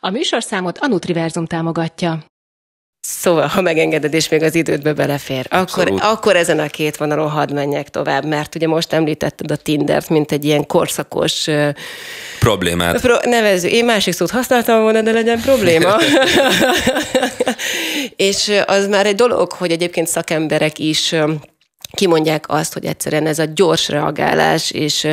A műsorszámot a Nutriverzum támogatja. Szóval, ha megengeded, és még az idődbe belefér, akkor, akkor ezen a két vonalon hadd menjek tovább, mert ugye most említetted a Tindert, mint egy ilyen korszakos problémát. Pro, nevező. Én másik szót használtam volna, de legyen probléma. és az már egy dolog, hogy egyébként szakemberek is kimondják azt, hogy egyszerűen ez a gyors reagálás és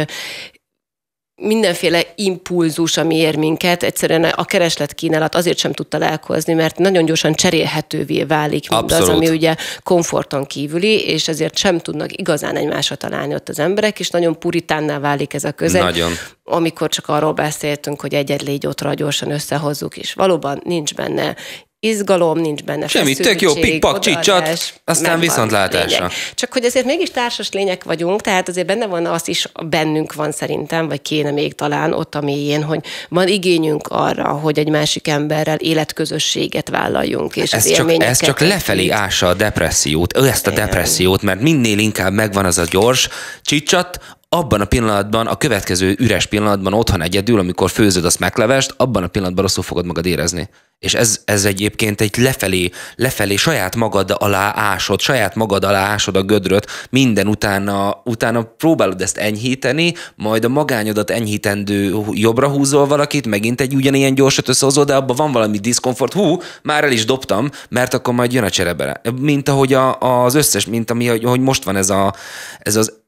mindenféle impulzus, ami ér minket, egyszerűen a keresletkínálat azért sem tudta lelkozni, mert nagyon gyorsan cserélhetővé válik mindaz, Abszolút. ami ugye komforton kívüli, és ezért sem tudnak igazán egymásra találni ott az emberek, és nagyon puritánná válik ez a közeg. Nagyon. Amikor csak arról beszéltünk, hogy egy-egy légyótra gyorsan összehozzuk, és valóban nincs benne izgalom, nincs benne Semmi, tök jó, pikpak, csicsat, aztán viszontlátásra. Csak hogy azért mégis társas lények vagyunk, tehát azért benne van az is, bennünk van szerintem, vagy kéne még talán ott a mélyén, hogy van igényünk arra, hogy egy másik emberrel életközösséget vállaljunk. És ez, csak, ez csak lefelé ássa a depressziót, ezt a depressziót, mert minél inkább megvan az a gyors csicsat, abban a pillanatban, a következő üres pillanatban otthon egyedül, amikor főzöd azt meglevest, abban a pillanatban rosszul fogod magad érezni. És ez, ez egyébként egy lefelé, lefelé saját magad alá ásod, saját magad alá ásod a gödröt, minden utána, utána próbálod ezt enyhíteni, majd a magányodat enyhítendő jobbra húzol valakit, megint egy ugyanilyen gyorsat összehozol, de abban van valami diszkomfort, hú, már el is dobtam, mert akkor majd jön a cserebere. Mint ahogy a, az összes, mint ami, hogy most van ez, a, ez az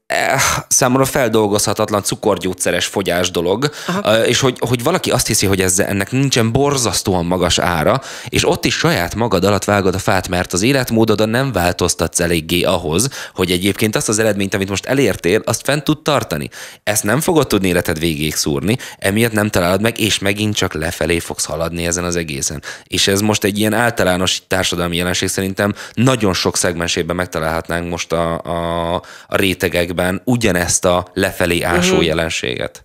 számomra feldolgozhatatlan cukorgyógyszeres fogyás dolog, Aha. és hogy, hogy valaki azt hiszi, hogy ez, ennek nincsen borzasztóan magas ára, és ott is saját magad alatt vágod a fát, mert az életmódodon nem változtatsz eléggé ahhoz, hogy egyébként azt az eredményt, amit most elértél, azt fent tud tartani. Ezt nem fogod tudni életed végéig szúrni, emiatt nem találod meg, és megint csak lefelé fogsz haladni ezen az egészen. És ez most egy ilyen általános társadalmi jelenség szerintem nagyon sok szegmensében megtalálhatnánk most a, a, a rétegek években ugyanezt a lefelé ásó uh-huh. jelenséget.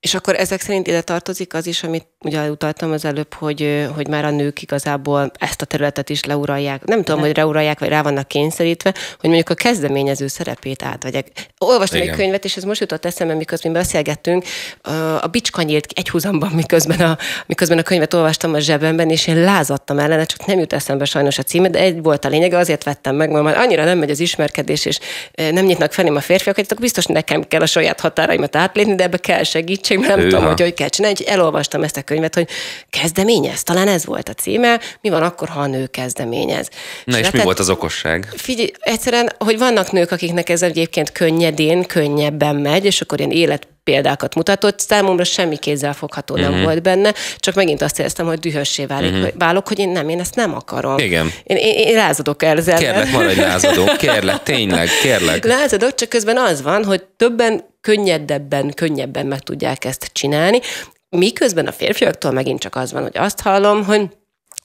És akkor ezek szerint ide tartozik az is, amit ugye utaltam az előbb, hogy, hogy már a nők igazából ezt a területet is leuralják, nem tudom, De. hogy leuralják, vagy rá vannak kényszerítve, hogy mondjuk a kezdeményező szerepét átvegyek. Olvastam Igen. egy könyvet, és ez most jutott eszembe, miközben beszélgettünk, a bicska nyílt egy húzamban, miközben a, miközben a könyvet olvastam a zsebemben, és én lázadtam ellene, csak nem jut eszembe sajnos a címe, de egy volt a lényege, azért vettem meg, mert már annyira nem megy az ismerkedés, és nem nyitnak felém a férfiak, hogy biztos nekem kell a saját határaimat átlépni, de ebbe kell segítség, mert nem tudom, hogy hogy kell csinálni. Elolvastam ezt a könyvet, hogy kezdeményez, talán ez volt a címe, mi van akkor, ha a nő kezdeményez. Na és, és mi tehát, volt az okosság? Figyelj, egyszerűen, hogy vannak nők, akiknek ez egyébként könnyedén, könnyebben megy, és akkor ilyen élet példákat mutatott, számomra semmi kézzelfogható uh-huh. nem mhm. volt benne, csak megint azt éreztem, hogy dühössé válik, uh-huh. válok, hogy én nem, én ezt nem akarom. Igen. Én, én, én lázadok el ezzel. Kérlek, maradj lázadó, kérlek, tényleg, kérlek. Lázadok, csak közben az van, hogy többen könnyedebben, könnyebben meg tudják ezt csinálni. Miközben a férfiaktól megint csak az van, hogy azt hallom, hogy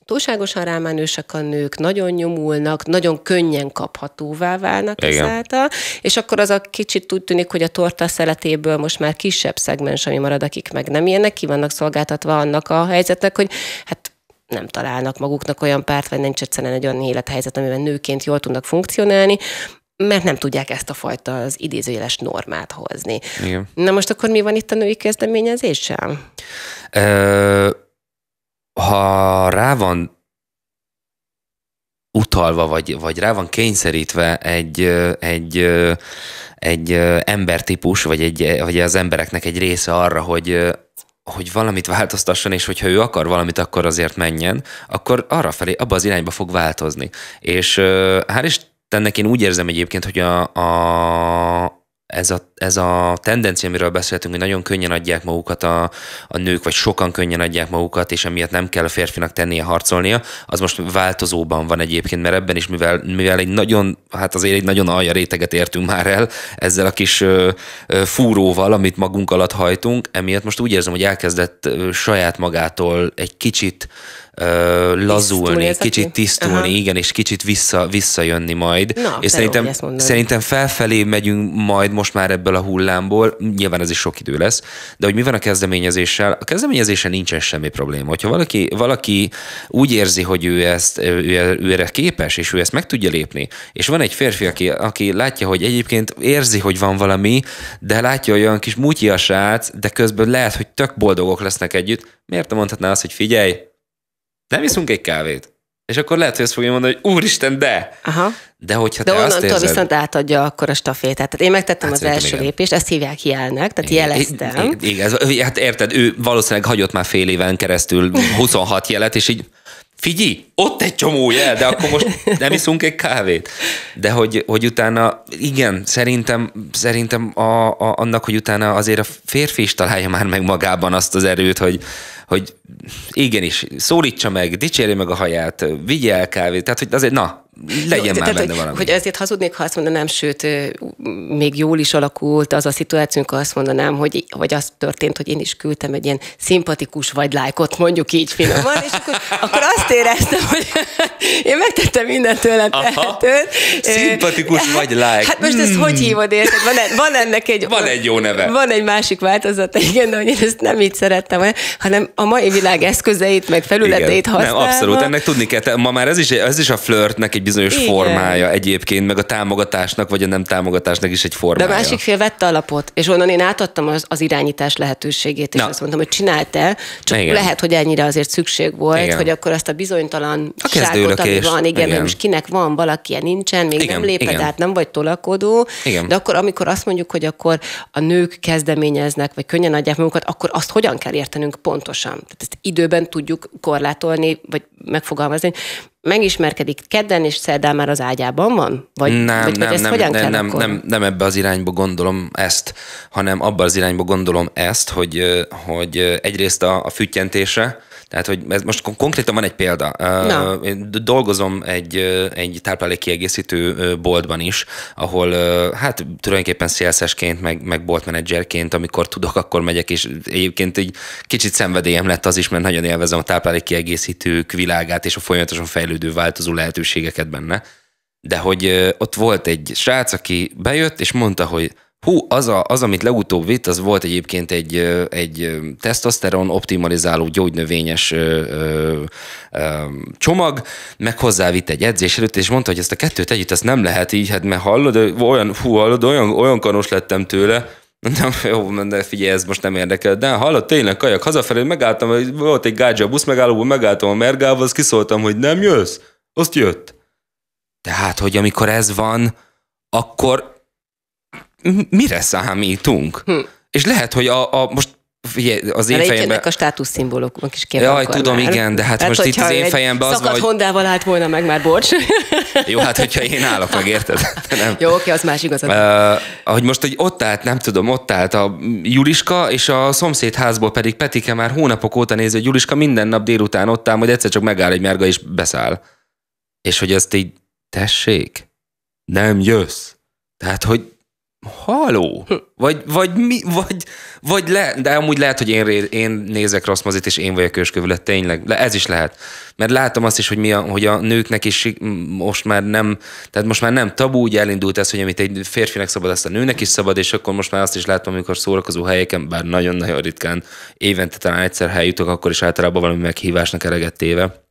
túlságosan rámenősek a nők, nagyon nyomulnak, nagyon könnyen kaphatóvá válnak Igen. ezáltal, és akkor az a kicsit úgy tűnik, hogy a torta szeletéből most már kisebb szegmens, ami marad, akik meg nem ilyenek, ki vannak szolgáltatva annak a helyzetnek, hogy hát nem találnak maguknak olyan párt, vagy nincs egyszerűen egy olyan élethelyzet, amiben nőként jól tudnak funkcionálni, mert nem tudják ezt a fajta az idézőjeles normát hozni. Igen. Na most akkor mi van itt a női kezdeményezéssel? Ö, ha rá van utalva, vagy, vagy rá van kényszerítve egy, egy, egy embertípus, vagy, egy, vagy az embereknek egy része arra, hogy, hogy valamit változtasson, és hogyha ő akar valamit, akkor azért menjen, akkor arra felé, abba az irányba fog változni. És hát is ennek én úgy érzem egyébként, hogy a, a, ez a, ez a tendencia, amiről beszéltünk, hogy nagyon könnyen adják magukat a, a nők, vagy sokan könnyen adják magukat, és emiatt nem kell a férfinak tennie, harcolnia, az most változóban van egyébként, mert ebben is, mivel, mivel egy nagyon, hát azért egy nagyon alja réteget értünk már el ezzel a kis ö, ö, fúróval, amit magunk alatt hajtunk, emiatt most úgy érzem, hogy elkezdett ö, saját magától egy kicsit lazulni, tisztulni kicsit tisztulni, Aha. igen, és kicsit vissza, visszajönni majd. Na, és szerintem, szerintem felfelé megyünk majd most már ebből a hullámból, nyilván ez is sok idő lesz, de hogy mi van a kezdeményezéssel? A kezdeményezéssel nincsen semmi probléma. Hogyha valaki, valaki úgy érzi, hogy ő, ezt, ő, ő erre képes, és ő ezt meg tudja lépni, és van egy férfi, aki, aki látja, hogy egyébként érzi, hogy van valami, de látja olyan kis srác, de közben lehet, hogy tök boldogok lesznek együtt, miért nem mondhatná azt, hogy figyelj, nem iszunk egy kávét? És akkor lehet, hogy ezt fogja mondani, hogy úristen, de! Aha. De hogyha de te onnantól azt érzed... viszont átadja akkor a stafétát. Tehát én megtettem hát az első igen. lépést, ezt hívják jelnek, tehát igen, jeleztem. Igen, igen, hát érted, ő valószínűleg hagyott már fél éven keresztül 26 jelet, és így figyelj, ott egy csomó jel, de akkor most nem iszunk egy kávét. De hogy, hogy utána, igen, szerintem, szerintem a, a, annak, hogy utána azért a férfi is találja már meg magában azt az erőt, hogy, hogy igenis, szólítsa meg, dicsérje meg a haját, vigye el kávét, tehát hogy azért na, legyen Jó, már tehát, benne hogy, valami. Hogy ezért hazudnék, ha azt mondanám, sőt, még jól is alakult az a szituáció, ha azt mondanám, hogy, hogy az történt, hogy én is küldtem egy ilyen szimpatikus vagy lájkot, mondjuk így finoman, és akkor, akkor azt éreztem, hogy én megtettem mindent tőlem tehetőt. Szimpatikus hát, vagy lájk. Hát most ezt hmm. hogy hívod, érted? Van, e- van ennek egy... Van egy jó neve. Van egy másik változata, igen, de hogy én ezt nem így szerettem, hanem a mai világ eszközeit, meg felületeit igen. használva. Nem, abszolút, ennek tudni kell. Ma már ez is, ez is a flirtnek egy bizonyos Igen. formája egyébként, meg a támogatásnak vagy a nem támogatásnak is egy formája. De a másik fél vette alapot, és onnan én átadtam az, az irányítás lehetőségét, és Na. azt mondtam, hogy csinálte, csak Igen. lehet, hogy ennyire azért szükség volt, Igen. hogy akkor azt a bizonytalan a ságot, ami van, igen, igen. most kinek van, valaki nincsen, még igen, nem léped igen. át, nem vagy tolakodó, igen. de akkor amikor azt mondjuk, hogy akkor a nők kezdeményeznek, vagy könnyen adják magukat, akkor azt hogyan kell értenünk pontosan? Tehát ezt időben tudjuk korlátolni, vagy megfogalmazni. Megismerkedik kedden, és szerdán már az ágyában van? Vagy, nem, vagy, nem, ezt nem, hogyan nem, kell nem, nem, nem ebbe az irányba gondolom ezt, hanem abba az irányba gondolom ezt, hogy, hogy egyrészt a, a füttyentése, tehát, hogy ez most konkrétan van egy példa. Na. Én dolgozom egy, egy táplálék kiegészítő boltban is, ahol hát tulajdonképpen szélszesként, meg, meg boltmenedzserként, amikor tudok, akkor megyek, és egyébként egy kicsit szenvedélyem lett az is, mert nagyon élvezem a táplálék kiegészítők világát és a folyamatosan fejlődő, változó lehetőségeket benne. De hogy ott volt egy srác, aki bejött, és mondta, hogy Hú, az, a, az, amit legutóbb vitt, az volt egyébként egy, egy tesztoszteron optimalizáló gyógynövényes ö, ö, ö, csomag, meg hozzá vitt egy edzés előtt, és mondta, hogy ezt a kettőt együtt, ezt nem lehet így, hát mert hallod, olyan, hú, hallod, olyan, olyan kanos lettem tőle, nem, jó, de figyelj, ez most nem érdekel. De hallod, tényleg kajak, hazafelé megálltam, volt egy gádzsa busz megállóban, megálltam a mergába, azt kiszóltam, hogy nem jössz? Azt jött. Tehát, hogy amikor ez van, akkor mire számítunk? Hm. És lehet, hogy a, a most az én fejemben... a státusz szimbólumok is kérdezik. Jaj, tudom, már. igen, de hát, hát most itt az én fejemben az van, hogy... Hondával állt volna meg már, bocs. Jó, hát hogyha én állok meg, érted? Nem. Jó, oké, az más igazad. Uh, hogy most, hogy ott állt, nem tudom, ott állt a Juliska, és a szomszédházból pedig Petike már hónapok óta nézi, hogy Juliska minden nap délután ott áll, majd egyszer csak megáll egy merga, és beszáll. És hogy ezt így, tessék, nem jössz. Tehát, hogy haló, vagy, vagy, mi, vagy, vagy le, de amúgy lehet, hogy én, én nézek rossz mozit, és én vagyok őskövület, tényleg, De ez is lehet. Mert látom azt is, hogy, mi a, hogy a nőknek is most már nem, tehát most már nem tabú, úgy elindult ez, hogy amit egy férfinek szabad, azt a nőnek is szabad, és akkor most már azt is látom, amikor szórakozó helyeken, bár nagyon-nagyon ritkán, évente talán egyszer helyütök, akkor is általában valami meghívásnak elegettéve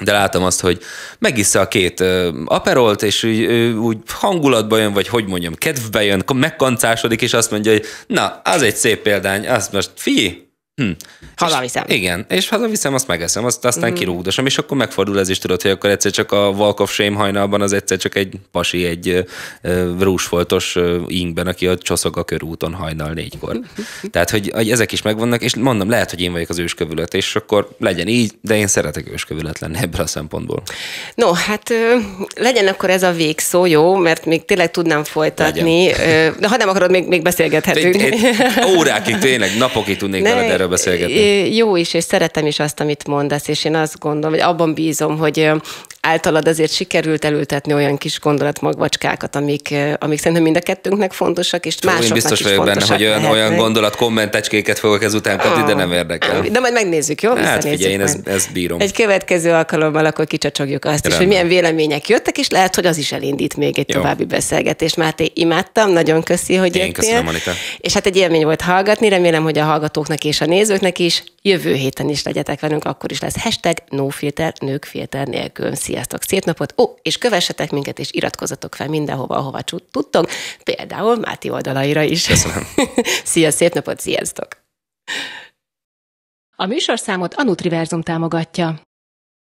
de látom azt, hogy megissza a két aperolt, és úgy, úgy hangulatba jön, vagy hogy mondjam, kedvbe jön, megkancásodik, és azt mondja, hogy na, az egy szép példány, azt most figyelj, Hm. Hazaviszem. És, igen, és hazaviszem, azt megeszem, azt aztán mm. kirúgdosom, és akkor megfordul ez is, tudod, hogy akkor egyszer csak a Walk of Shame hajnalban az egyszer csak egy pasi, egy uh, rúsfoltos uh, ingben, aki a csoszog a körúton hajnal négykor. Mhm. Tehát, hogy, hogy ezek is megvannak, és mondom, lehet, hogy én vagyok az őskövület, és akkor legyen így, de én szeretek őskövület lenni ebből a szempontból. No, hát ö, legyen akkor ez a végszó, jó, mert még tényleg tudnám folytatni, Ö, de ha nem akarod, még, még beszélgethetünk. Egy, egy órákig, tényleg napokig tudnék ne, veled erről beszélgetni. Jó is, és szeretem is azt, amit mondasz, és én azt gondolom, hogy abban bízom, hogy általad azért sikerült elültetni olyan kis gondolatmagvacskákat, amik, eh, amik szerintem mind a kettőnknek fontosak, és Csó, másoknak biztos is vagyok benne, hogy olyan, lehetnek. olyan gondolat kommentecskéket fogok ezután kapni, oh. de nem érdekel. De majd megnézzük, jó? Hát figyelj, én ezt, ezt bírom. Egy következő alkalommal akkor kicsacsogjuk azt Rendben. is, hogy milyen vélemények jöttek, és lehet, hogy az is elindít még egy jó. további beszélgetést. Máté, imádtam, nagyon köszi, hogy én jöttél. Köszönöm, Anita. És hát egy élmény volt hallgatni, remélem, hogy a hallgatóknak és a nézőknek is jövő héten is legyetek velünk, akkor is lesz hashtag nofilter, nőkfilter nélkül. Szia Sziasztok, szép napot! Ó, és kövessetek minket, és iratkozzatok fel mindenhova, ahova tudtok, például Máti oldalaira is. Köszönöm. Szia, szép napot, sziasztok! A műsorszámot a Nutriverzum támogatja.